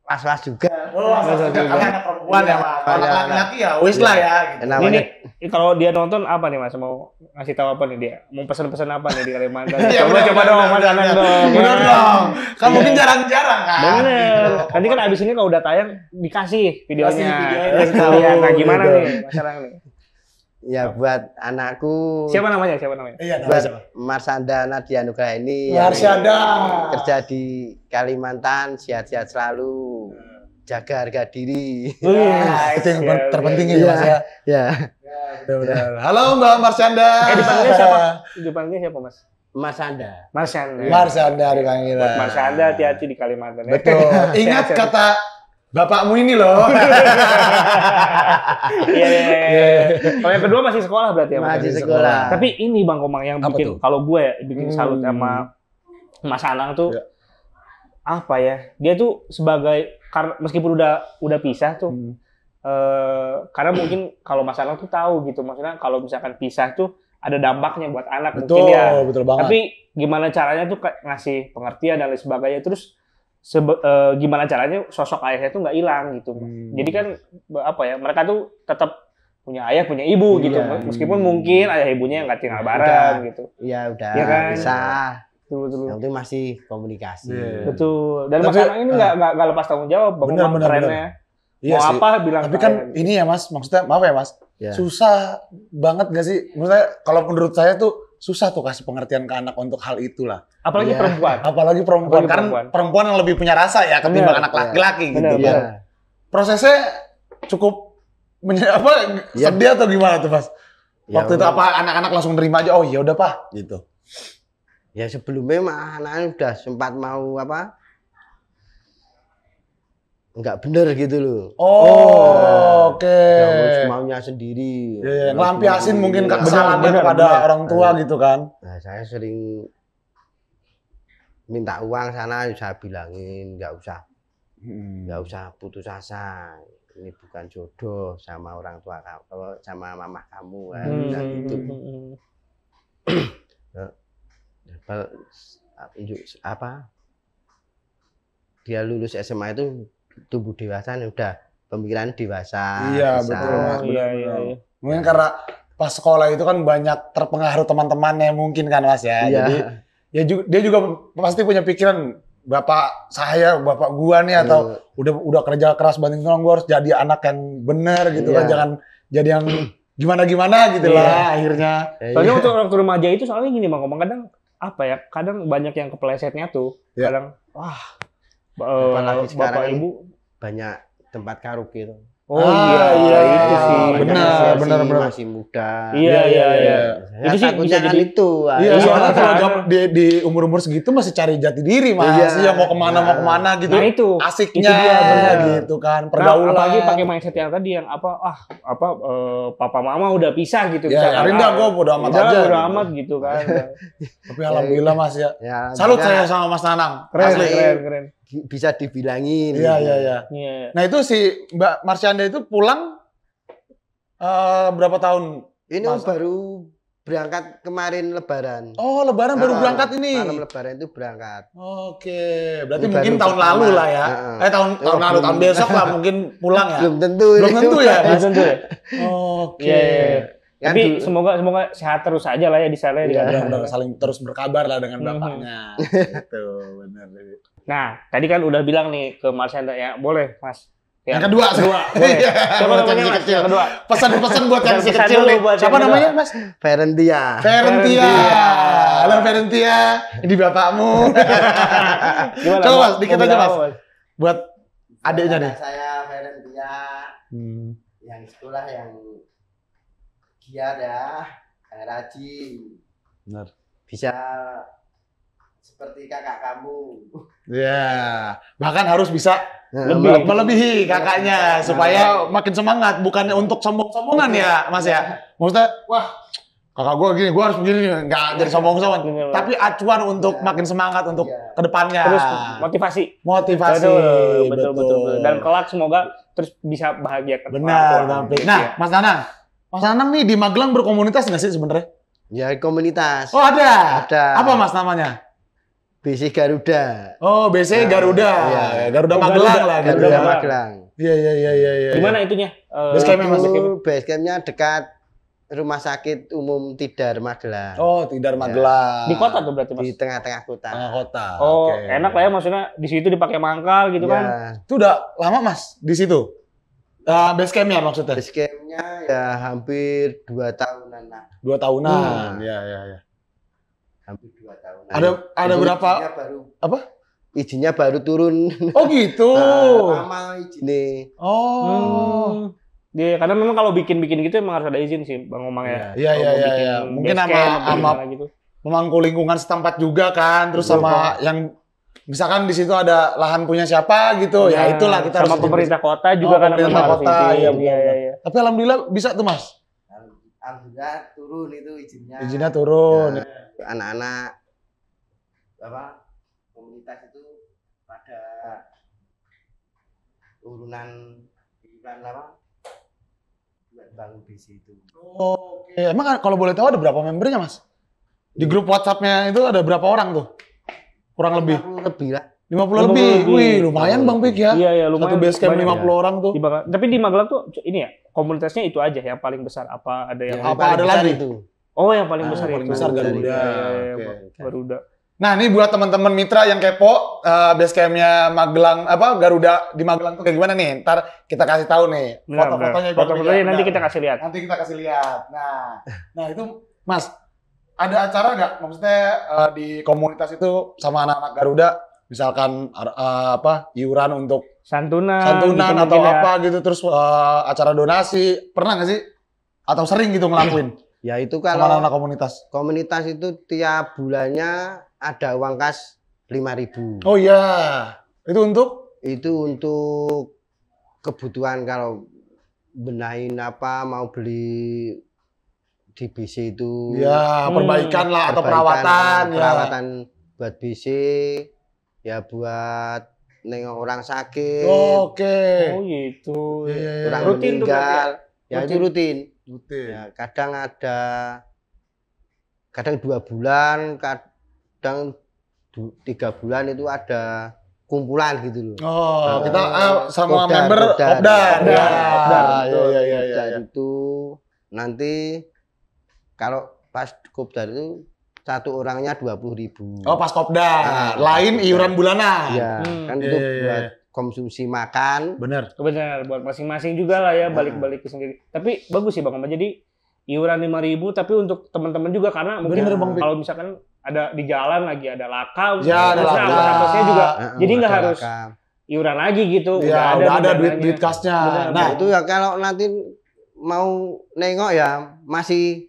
was-was juga. Oh, was-was juga. Karena anak perempuan iya, ya, kalau Anak laki-laki ya, wis iya. lah ya. Gitu. Ini, nih, kalau dia nonton apa nih, Mas? Mau ngasih tahu apa nih dia? Mau pesan-pesan apa nih di Kalimantan? (laughs) Iya, coba coba dong, Mas Anang dong. Benar dong. Kan mungkin jarang-jarang kan. Bener. Nanti kan abis ini kalau udah tayang dikasih videonya. Kasih videonya. Nah, gimana nih, Mas Anang nih? Ya oh. buat anakku. Siapa namanya? Siapa namanya? Iya, buat siapa? Marsanda Nadia Nugraha ini. Marsanda. Kerja di Kalimantan, sehat-sehat selalu. Hmm. Jaga harga diri. Nah, itu yang ya, terpenting ya, iya, ya, Mas iya. ya. Ya. ya. ya. Halo Mbak Marsanda. Eh, dipanggilnya siapa? Dipanggilnya siapa Mas? Marsanda. Marsanda. Marsanda dipanggil. Buat Marsanda hati-hati di Kalimantan. Ya. Betul. (laughs) Ingat kata Bapakmu ini loh. (laughs) Iya, iya, iya, iya. Kalau yang kedua masih sekolah berarti ya. Masih sekolah. Tapi ini Bang Komang yang Apa bikin kalau gue ya, bikin hmm. salut sama Mas Anang tuh ya apa ya dia tuh sebagai karena meskipun udah udah pisah tuh hmm. eh, karena mungkin kalau mas Anang tuh tahu gitu maksudnya kalau misalkan pisah tuh ada dampaknya buat anak betul, mungkin ya betul banget. tapi gimana caranya tuh ngasih pengertian dan lain sebagainya terus sebe, uh, gimana caranya sosok ayahnya tuh nggak hilang gitu. Hmm. Jadi kan apa ya mereka tuh tetap punya ayah punya ibu iya, gitu meskipun mungkin ayah ibunya nggak tinggal iya. bareng gitu. Iya udah ya kan? bisa. Betul, betul. Yang masih komunikasi. Yeah. Betul. Dan Tapi, masalah ini eh, nggak uh, nggak lepas tanggung jawab. Bener, bener, bener. Iya mau sih. apa bilang Tapi kan gitu. ini ya Mas, maksudnya maaf ya Mas. Yeah. Susah banget gak sih? Maksudnya kalau menurut saya tuh susah tuh kasih pengertian ke anak untuk hal itulah. Apalagi ya. perempuan. Apalagi perempuan. Karena perempuan. perempuan yang lebih punya rasa ya ketimbang anak laki-laki gitu ya. gitu. kan Prosesnya cukup apa ya. sedih atau gimana tuh pas? Ya Waktu itu apa anak-anak langsung nerima aja? Oh ya udah pak gitu. Ya sebelumnya mah anak-anak udah sempat mau apa? nggak bener gitu loh. Oh, iya. oke. Okay. maunya sendiri. Yeah, iya, iya. Lampiasin mungkin kesalahannya kepada bener. orang tua nah, gitu kan. Nah, saya sering minta uang sana saya bilangin nggak usah. Hmm. nggak hmm. usah putus asa. Ini bukan jodoh sama orang tua kamu, sama mamah kamu kan. Hmm. Gitu. hmm, hmm (clears throat) nah, gitu. apa dia lulus SMA itu tumbuh dewasa nih ya udah pemikiran dewasa. Iya betul mas. Iya, iya, iya. Mungkin karena pas sekolah itu kan banyak terpengaruh teman-temannya mungkin kan mas ya. Iya. Jadi ya juga, dia juga pasti punya pikiran bapak saya, bapak gua nih iya. atau udah udah kerja keras banting tulang gua harus jadi anak yang benar gitu kan. iya. kan jangan jadi yang gimana gimana gitu iya. lah akhirnya. Iya. Soalnya iya. untuk waktu remaja itu soalnya gini bang, kadang apa ya kadang banyak yang keplesetnya tuh iya. kadang wah Apalagi uh, Bapak Ibu banyak tempat karaoke itu. Oh iya, ah, iya, iya itu iya. sih. Benar, benar, benar. Masih muda. Iya, iya, iya. iya. iya. Itu sih bisa jadi itu. Iya, soalnya kalau kan- di, di umur-umur segitu masih cari jati diri, Mas. Iya, sih, mau kemana iya. mau nah. kemana gitu. Nah, itu. Asiknya itu dia, benar. gitu kan, nah, pergaulan. Nah, apalagi pakai mindset yang tadi yang apa ah apa uh, papa mama udah pisah gitu. Iya, ya enggak udah udah amat aja. Gitu. amat gitu kan. (laughs) Tapi alhamdulillah Mas ya. ya Salut saya sama Mas Nanang. Keren, keren, keren bisa dibilangin. Iya, gitu. iya, iya, iya. Nah, itu si Mbak Marsyanda itu pulang uh, berapa tahun? Ini Masa? baru berangkat kemarin lebaran. Oh, lebaran baru oh, berangkat ini. Malam lebaran itu berangkat. Oke, berarti ini mungkin tahun lalu lah ya. eh tahun oh, tahun lalu, tahun besok lah mungkin pulang ya. Belum tentu. Belum tentu ya. Belum tentu. Ya? Oke. Yeah, iya, iya. yeah. Tapi dulu. semoga semoga sehat terus aja lah ya di sana ya. ya. Saling terus berkabar lah dengan mm-hmm. bapaknya. (laughs) itu benar. Nah, tadi kan udah bilang nih ke Mas Hendra ya, boleh Mas. Ya. Yang kedua, kedua (laughs) iya. Siapa namanya Mas? Yang kedua. Pesan-pesan buat yang si kecil nih. Siapa namanya Mas? Ferentia. Ferentia. Halo Ferentia, ini bapakmu. (laughs) Gimana, Coba Mas, dikit aja Mas. Buat adiknya nih. Saya Ferentia. Hmm. Yang itulah yang giat ya, yang rajin. Benar. Bisa seperti kakak kamu. Ya, bahkan harus bisa ya, lebih. melebihi kakaknya supaya iya. makin semangat bukannya untuk sombong-sombongan ya Mas ya. Maksudnya wah kakak gue gini, gue harus begini, nggak jadi iya. sombong-sombongan. Iya, tapi acuan untuk ya. makin semangat untuk ya. kedepannya. Terus motivasi. Motivasi. Betul, betul, betul. betul. Dan kelak semoga terus bisa bahagia. Benar, tapi. Nah, Mas Nanang, Mas Nanang nih di Magelang berkomunitas nggak sih sebenarnya? Ya komunitas. Oh ada. Ada. Apa Mas namanya? BC Garuda. Oh, BC nah, Garuda. Ya. Garuda Magelang lah. Garuda, Garuda Magelang. Iya, iya, iya, Ya, Ya, Di mana ya. itunya? Eh, base camp itu Base campnya dekat Rumah Sakit Umum Tidar Magelang. Oh, Tidar Magelang. Ya. Di kota tuh berarti mas? Di tengah-tengah kota. Tengah kota. Oh, okay. enak lah ya maksudnya di situ dipakai mangkal gitu ya. kan? Itu udah lama mas di situ? Uh, base campnya maksudnya? Base campnya ya hampir dua tahunan lah. Dua tahunan, hmm. ya, ya, ya. Hampir dua tahun. Nah, ada iya. ada berapa? Baru. Apa? Izinnya baru turun. Oh gitu. (laughs) Nah, izin. Nih. Oh. Hmm. Dia karena memang kalau bikin-bikin gitu emang harus ada izin sih Bang Omang ya. Iya iya iya. iya. Mungkin sama sama gitu. memangku lingkungan setempat juga kan, terus iya. sama yang misalkan di situ ada lahan punya siapa gitu, yeah. ya itulah kita sama harus pemerintah jenis. kota juga oh, kan pemerintah kota. Iya, iya, iya. Tapi alhamdulillah bisa tuh Mas. Alhamdulillah turun itu izinnya. Izinnya turun. Nah, anak-anak bahwa komunitas itu pada urunan urunan apa bangun BC itu. Oh, oke. Okay. Emang kalau boleh tahu ada berapa membernya, Mas? Di grup whatsappnya itu ada berapa orang tuh? Kurang lebih. lebih lah. 50, 50 lebih. lebih. Wih, lumayan Bang Pik ya. Iya, iya, lumayan. Satu base camp 50 ya. orang tuh. Di Tapi di Magelang tuh oh, ini ya, komunitasnya itu aja yang paling besar. Apa ada yang, apa ada lagi? Itu. Oh, yang paling ah, besar yang paling itu. besar iya, iya, Garuda. Iya, Garuda. Ya, ya, ya, okay. Garuda. Nah ini buat teman-teman mitra yang kepo uh, campnya Magelang apa Garuda di Magelang tuh kayak gimana nih? Ntar kita kasih tahu nih foto-fotonya. Foto-fotonya nanti kita kasih lihat. Nanti kita kasih lihat. Nah, nah itu Mas ada acara nggak? Maksudnya uh, di komunitas itu sama anak-anak Garuda misalkan uh, apa iuran untuk santunan, santunan gitu atau ya. apa gitu terus uh, acara donasi pernah nggak sih? Atau sering gitu ngelakuin? Ya itu kalau anak-anak komunitas. Komunitas itu tiap bulannya ada uang kas 5000 Oh iya. Itu untuk? Itu untuk kebutuhan kalau benahin apa mau beli di BC itu. Ya, hmm, perbaikan hmm. lah atau perbaikan, perawatan. Ya. Perawatan ya. buat BC ya buat nengok orang sakit. Oh, Oke. Okay. Oh gitu. Ya, Orang rutin ya? meninggal. Ya, itu ya rutin. itu rutin. Rutin. Ya, kadang ada kadang dua bulan, kadang tiga bulan itu ada kumpulan gitu loh. Oh, nah, kita uh, sama kopdar, member kopdar, kopdar, ya, ya, ya, ya, ya, ya. Iya. itu nanti kalau pas kopdar itu satu orangnya dua puluh ribu. Oh, pas kopdar. Nah, Lain iuran bulanan. Iya, hmm, kan iya, itu yeah. Iya, buat konsumsi makan. Bener. Bener, buat masing-masing juga lah ya nah. balik-balik ke sendiri. Tapi bagus sih Bang Jadi iuran lima ribu tapi untuk teman-teman juga karena mungkin kalau misalkan ada di jalan lagi ada laka, ya nah, ada nah, nah, juga uh, jadi nggak harus iuran lagi gitu ya, udah, udah ada, ada duit duit kasnya udah, nah itu ya kalau nanti mau nengok ya masih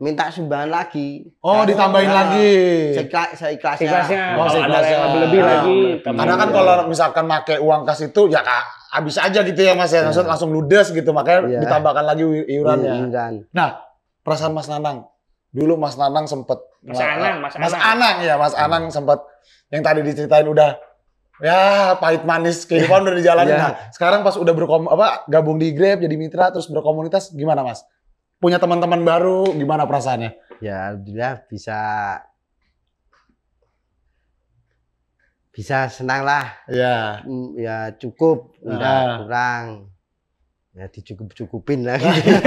minta sumbangan lagi. Oh, ditambahin nah, lagi. Saya seikhlasnya. Seikhlasnya. Oh, seikhlasnya. Ada yang lebih-lebih nah, lagi. Karena kan gitu. kalau misalkan pakai uang kas itu ya kak, habis aja gitu ya Mas ya. langsung, iya. langsung ludes gitu, makanya ya. ditambahkan lagi iurannya. Iya, iuran. Nah, perasaan Mas Nanang dulu Mas Nanang sempat Mas Anang, Mas, Mas Anang. ya, Mas hmm. Anang sempet yang tadi diceritain udah ya pahit manis kehidupan udah dijalani. yeah. Nah, sekarang pas udah berkom apa gabung di Grab jadi mitra terus berkomunitas gimana Mas? Punya teman-teman baru gimana perasaannya? Ya alhamdulillah bisa bisa senang lah. Ya. Ya cukup, udah nah. kurang ya dicukup-cukupin lagi. Nah, iya.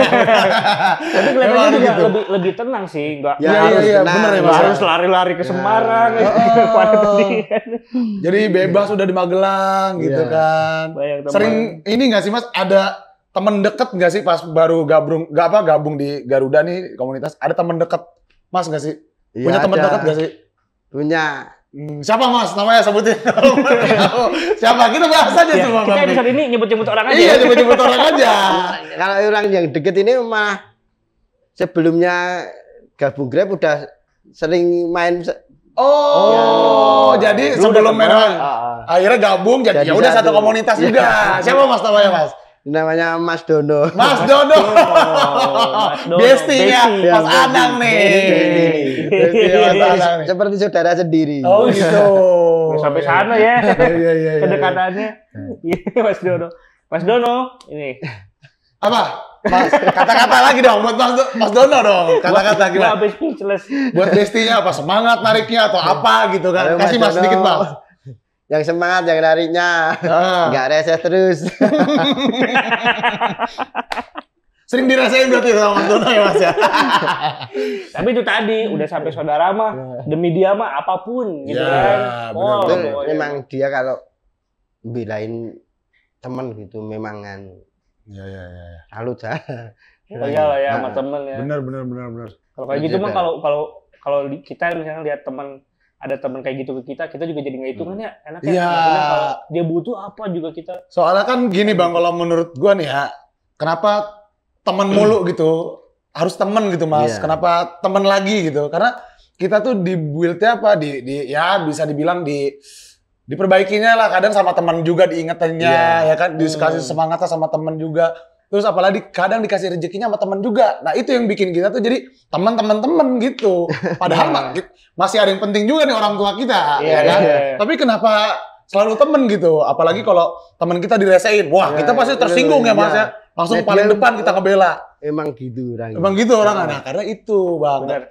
Tapi kelihatannya juga gitu. lebih lebih tenang sih, nggak ya, harus iya, iya, bener, ya, ya, harus lari-lari ke ya. Semarang oh, (laughs) Jadi bebas udah di Magelang ya. gitu iya. kan. Sering ini nggak sih Mas ada teman deket nggak sih pas baru gabung nggak apa gabung di Garuda nih komunitas ada teman deket Mas nggak sih? Iya, Punya ya, temen ada. deket nggak sih? Punya Hmm, siapa mas namanya sebutin (laughs) siapa kita bahas aja ya, semua kita saat ini nyebut-nyebut orang aja iya nyebut-nyebut orang aja (laughs) kalau orang yang deket ini mah sebelumnya gabung Grab udah sering main Oh, ya. jadi Lu sebelum main, main. akhirnya gabung jadi, jadi ya udah satu komunitas ya. juga. Siapa Mas namanya Mas? namanya Mas Dono. Mas Dono. (laughs) Oh, Mas Dono. Bestinya Mas Anang nih. Besti Mas Anang. Nih. Seperti saudara sendiri. Oh gitu. Sampai sana ya. (laughs) Iya, iya, iya iya Kedekatannya. Iya Mas Dono. Mas Dono ini. Apa? kata-kata lagi dong buat Mas, Mas Dono dong. Kata-kata gimana? Buat Bestinya apa semangat nariknya atau apa gitu kan. Kasih Mas sedikit Mas yang semangat yang larinya ah. nggak reses terus (laughs) sering dirasain berarti sama Mas ya Mas ya (laughs) tapi itu tadi udah sampai iya. saudara mah demi dia mah apapun gitu ya, kan oh, bener, memang dia kalau bilain teman gitu memang kan ya ya iya, ya Halus ya. oh iya lah ya nah, sama temen ya Bener bener bener bener. kalau kayak gitu mah kalau kalau kalau kita misalnya lihat teman ada teman kayak gitu ke kita, kita juga jadi nggak hitungannya hmm. Ya? Iya. Kalau dia butuh apa juga kita. Soalnya kan gini bang, kalau menurut gua nih ya, kenapa teman mulu hmm. gitu? Harus teman gitu mas. Yeah. Kenapa teman lagi gitu? Karena kita tuh di buildnya apa? Di, di ya bisa dibilang di diperbaikinya lah kadang sama teman juga diingetannya yeah. ya kan diskusi hmm. semangatnya sama teman juga terus apalagi kadang dikasih rezekinya sama teman juga nah itu yang bikin kita tuh jadi teman teman teman gitu (laughs) padahal mah, iya. masih ada yang penting juga nih orang tua kita yeah, ya kan yeah, yeah. tapi kenapa selalu temen gitu apalagi hmm. kalau teman kita diresein wah iya, kita pasti iya, tersinggung ya mas ya langsung yeah, paling depan kita ngebela emang gitu orang emang gitu orang nah, karena itu bang Bener.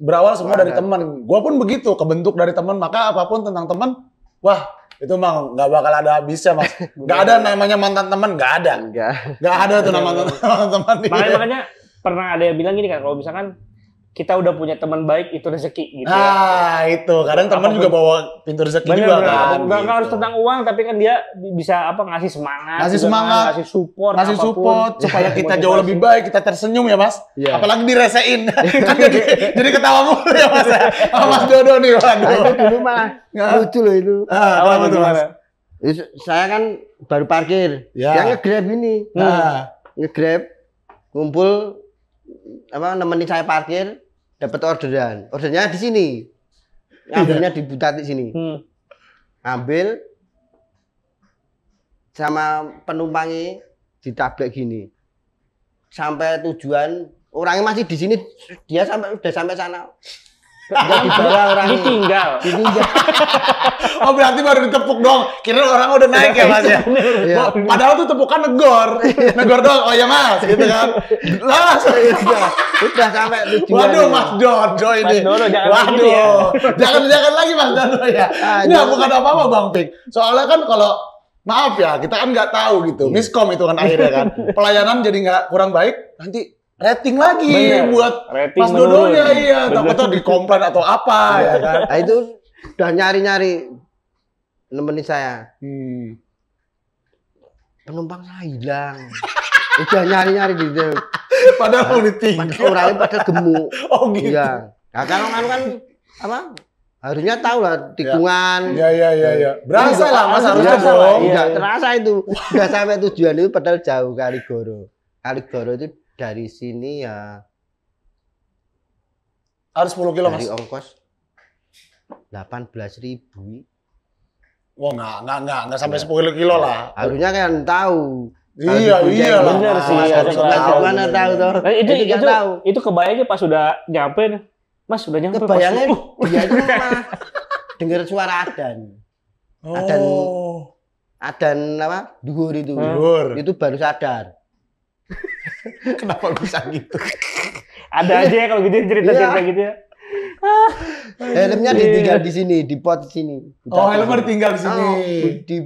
berawal semua Bener. dari teman gue pun begitu kebentuk dari teman maka apapun tentang teman wah itu mah nggak bakal ada habisnya mas (laughs) nggak ada namanya mantan teman nggak ada nggak ada tuh nama iya. (laughs) mantan teman makanya makanya pernah ada yang bilang gini kan kalau misalkan kita udah punya teman baik itu rezeki gitu. Ya. Ah, ya. itu. Kadang teman juga bawa pintu rezeki bener, juga kan. Enggak gitu. harus tentang uang, tapi kan dia bisa apa ngasih semangat, ngasih kan, semangat, ngasih support, ngasih apapun. support supaya (laughs) kita jauh lebih baik, kita tersenyum ya, Mas. Ya. Apalagi diresein. (laughs) (laughs) kan jadi, jadi ketawa mulu ya, Mas. Oh, Mas Dodo nih, waduh. Nah, itu dulu mah nah. lucu loh itu. Ah, apa tuh, Mas? Saya kan baru parkir. Ya. yang nge-grab ini. Nah. Nge-grab ngumpul apa nemenin saya parkir dapat orderan ordernya di sini ambilnya iya. di butat di sini hmm. ambil sama penumpangnya tablet gini sampai tujuan orangnya masih di sini dia sampai udah sampai sana Gak dibawa orang ditinggal. Ditinggal. (laughs) oh berarti baru ditepuk dong. Kira orang udah naik ya mas ya. (laughs) Iya. Iya. Padahal tuh tepukan negor, iya. negor dong. Oh ya mas, gitu kan. Lah saya udah sampai Waduh mas Dodo ini. Waduh, jangan jangan lagi mas Dodo ya. Nah, bukan apa apa bang Pik. Soalnya kan kalau Maaf ya, kita kan nggak tahu gitu. Miskom itu kan akhirnya kan. (laughs) Pelayanan jadi nggak kurang baik. Nanti rating lagi Bener. buat rating Mas Dodonya iya di komplain atau apa iya, ya kan? kan nah, itu udah nyari-nyari nemenin saya hmm. penumpang saya hilang udah nyari-nyari di gitu. padahal nah, ditinggal orangnya pada gemuk oh gitu iya. nah, kalau kan kan apa harusnya tahu lah tikungan. Ya ya ya ya. Berasa lah Mas harusnya dong. Iya, terasa itu. Nggak sampai tujuan itu padahal jauh kali Goro. Kali Goro itu dari sini ya harus 10 kilo dari mas. ongkos 18 ribu wah nggak nggak nggak nggak sampai 10 kilo lah harusnya kan tahu Iya, iya benar Bener sih. Harus tahu. Mana tahu tuh. Eh, itu itu, itu, tahu. itu kebayangnya pas sudah nyampe nih, Mas sudah nyampe. Kebayangnya pas, uh. dia itu mah dengar suara adan. Oh. Adan adan apa? Duhur itu. Hmm. Duhur. Itu baru sadar. (laughs) Kenapa bisa gitu? Ada aja ya kalau gitu cerita-cerita iya. gitu ya. (laughs) Helmnya iya. ditinggal di sini, di pot sini. Oh, di oh, helmnya ditinggal di sini. Oh, di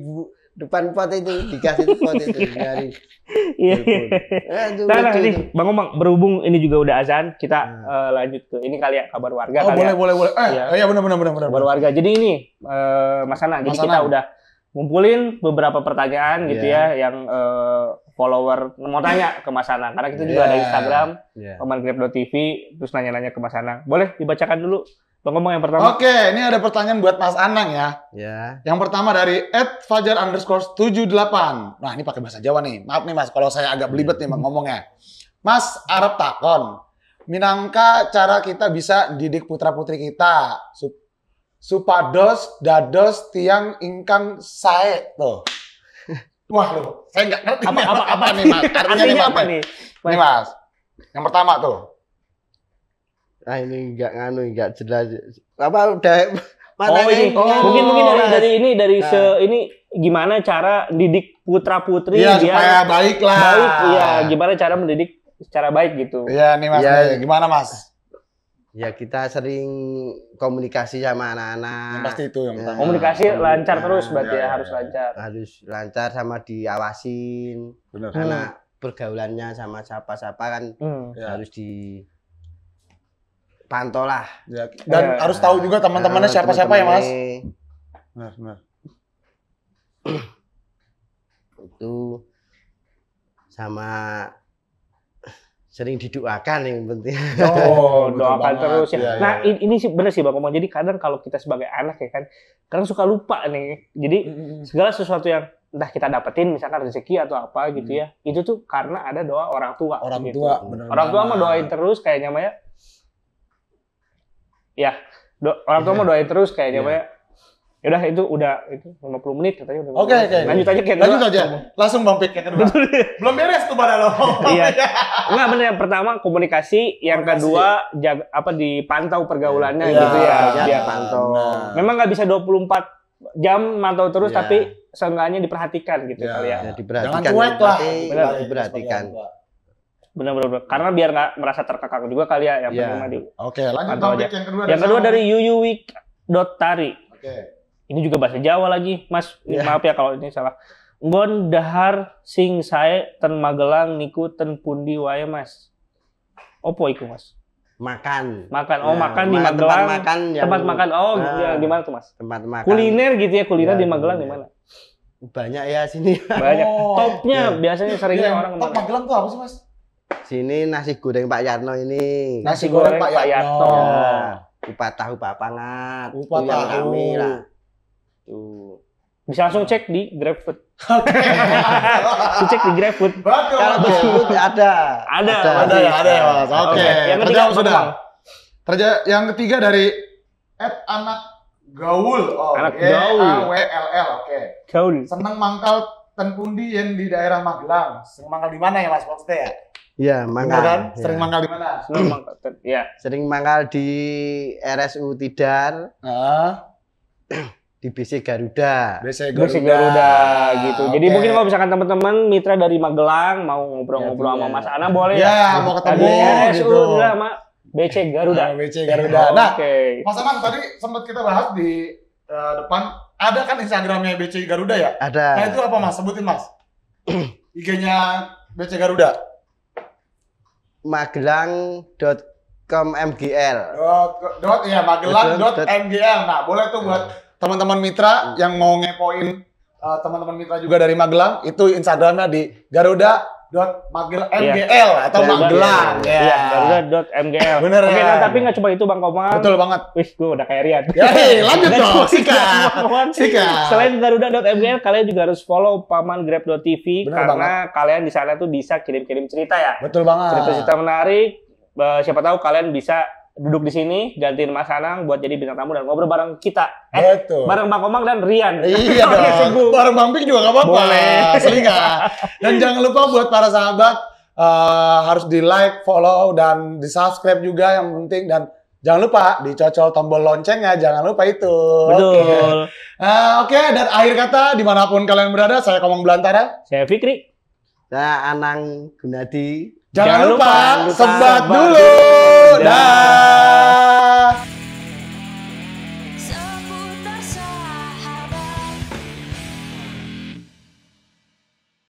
depan pot itu dikasih pot itu (laughs) dari iya, iya. Eh, nah, nah ini bang Omang berhubung ini juga udah azan kita hmm. uh, lanjut ke ini kali ya kabar warga oh, kali boleh, ya. boleh boleh eh ya. ya benar benar benar benar kabar warga jadi ini uh, Mas Ana jadi kita udah ngumpulin beberapa pertanyaan yeah. gitu ya yang uh, follower mau tanya ke Mas Anang karena kita juga yeah. ada iya. Instagram yeah. TV terus nanya-nanya ke Mas Anang. Boleh dibacakan dulu pengomong ngomong yang pertama. Oke, ini ada pertanyaan buat Mas Anang ya. Ya. Yang pertama dari at Fajar underscore 78. Nah, ini pakai bahasa Jawa nih. Maaf nih Mas, kalau saya agak belibet nih ngomongnya. Mas, Arab takon. Minangka cara kita bisa didik putra-putri kita. Sup supados, dados, tiang, ingkang, sae. Tuh. Wah loh, saya nggak ngerti apa, apa, apa, nih mas. (laughs) Artinya, artinya apa nih? Ini mas, yang pertama tuh. Nah ini nggak nganu, nggak jelas. Apa udah? (laughs) Mana oh, ini. Oh, mungkin mungkin dari, dari ini dari nah. se ini gimana cara didik putra putri ya, dia supaya baik lah. Baik, iya. Gimana cara mendidik secara baik gitu? Iya nih mas, ya. nih. gimana mas? Ya kita sering komunikasi sama anak-anak. pasti itu yang ya. Komunikasi ya, lancar ya, terus berarti ya, ya, ya harus ya. lancar. Harus lancar sama diawasin. Benar. Karena hmm. pergaulannya sama siapa-siapa kan hmm. Ya. harus di pantau lah. Ya, dan ya. harus tahu juga teman-temannya nah, siapa-siapa ya, Mas. Benar, benar. itu sama sering didoakan yang penting. Oh, (laughs) doakan terus ya. Iya, iya. nah, ya. ini sih benar sih Bang Omong. Jadi kadang kalau kita sebagai anak ya kan, kadang suka lupa nih. Jadi segala sesuatu yang entah kita dapetin misalkan rezeki atau apa gitu ya. Itu tuh karena ada doa orang tua. Orang gitu. tua, benar. Orang tua mau doain terus kayaknya Maya. Ya, do orang tua mau iya. doain terus kayaknya Maya. Ya udah itu udah itu 50 menit katanya udah. Oke oke. Lanjut aja kayak Lanjut aja. Langsung Bang pick yang kedua. Belum beres tuh pada lo. iya. (laughs) iya. Enggak benar yang pertama komunikasi, yang kedua jaga, apa dipantau pergaulannya iya. gitu ya. ya pantau. Nah. Memang nggak bisa 24 jam mantau terus iya. tapi seenggaknya diperhatikan gitu ya. kali ya. ya diperhatikan. Jangan cuek lah. Benar diperhatikan. Benar-benar. Karena biar nggak merasa terkekang juga kali ya yang ya. penting Oke, okay, lanjut topik yang kedua. Yang kedua dari yuyuwik.tari. Oke. Okay ini juga bahasa Jawa lagi, Mas. Yeah. Maaf ya kalau ini salah. Ngon dahar sing saya ten Magelang niku ten pundi wae, Mas. Opo iku, Mas? Makan. Makan. Oh, nah, makan di Magelang. Tempat makan yang... Tempat makan. Oh, nah, ya, di mana tuh, Mas? Tempat makan. Kuliner gitu ya, kuliner ya, di Magelang di mana? Banyak ya sini. Banyak. Oh. (laughs) Topnya ya. biasanya seringnya ya, orang Top Magelang tuh apa sih, Mas? Sini nasi goreng Pak Yarno ini. Nasi, nasi goreng, Pak Yarno. Pak Yarno. Ya. Upah tahu Pak Pangat. Upah tahu. Kami lah Tuh. Bisa langsung cek di GrabFood. Oke. (laughs) cek di GrabFood. Kalau GrabFood ada. Ada. Ada, ada ya, ada ya. Oke. Okay. Yang ketiga Terjawab sudah. Terja yang ketiga dari Ed anak gaul. Oh, anak e gaul. A W L L. Oke. Okay. Gaul. Seneng mangkal pundi yang di daerah Magelang. Seneng mangkal di mana ya Mas Poste ya? Iya, iya, mangkal. Kan? Ya. Sering mangkal di mana? Sering mangkal. Iya. Sering mangkal di RSU Tidar. Heeh. Uh di BC Garuda. BC Garuda, BC Garuda gitu. Okay. Jadi mungkin kalau misalkan teman-teman mitra dari Magelang mau ngobrol-ngobrol ya, sama iya. Mas Ana boleh ya. Ya, mau ketemu ADS, gitu. Udah, sama BC Garuda. Ah, nah, BC Garuda. Nah, okay. Mas Ana tadi sempat kita bahas di uh, depan ada kan Instagramnya BC Garuda ya? Ada. Nah, itu apa Mas? Sebutin Mas. (clears throat) IG-nya BC Garuda. Magelang dot com mgl dot, dot ya magelang dot, dot mgl nah boleh tuh buat nah teman-teman mitra hmm. yang mau ngepoin uh, teman-teman mitra juga dari Magelang itu Instagramnya di Garuda dot magel mgl yeah. atau Garuda, iya, magelang ya yeah. Iya. Iya, garuda dot mgl bener oke okay, ya? nah, tapi nggak cuma itu bang Komang betul banget wih gue udah kayak Rian ya hey, lanjut dong sika sika selain Garuda dot mgl kalian juga harus follow paman grab dot tv karena banget. kalian di sana tuh bisa kirim kirim cerita ya betul banget cerita cerita menarik eh, siapa tahu kalian bisa duduk di sini gantiin Mas Anang buat jadi bintang tamu dan ngobrol bareng kita. Eh, Betul. Bareng Bang Komang dan Rian. Iya (laughs) dong. bareng Bang Pink juga gak apa-apa. Boleh. selinga dan jangan lupa buat para sahabat uh, harus di like, follow dan di subscribe juga yang penting dan jangan lupa dicocol tombol loncengnya jangan lupa itu. Betul. Oke okay. uh, eh, okay. dan akhir kata dimanapun kalian berada saya Komang Belantara. Saya Fikri. Saya Anang Gunadi. Jangan, Jangan lupa, lupa sebat, sebat dulu. dulu. Dah.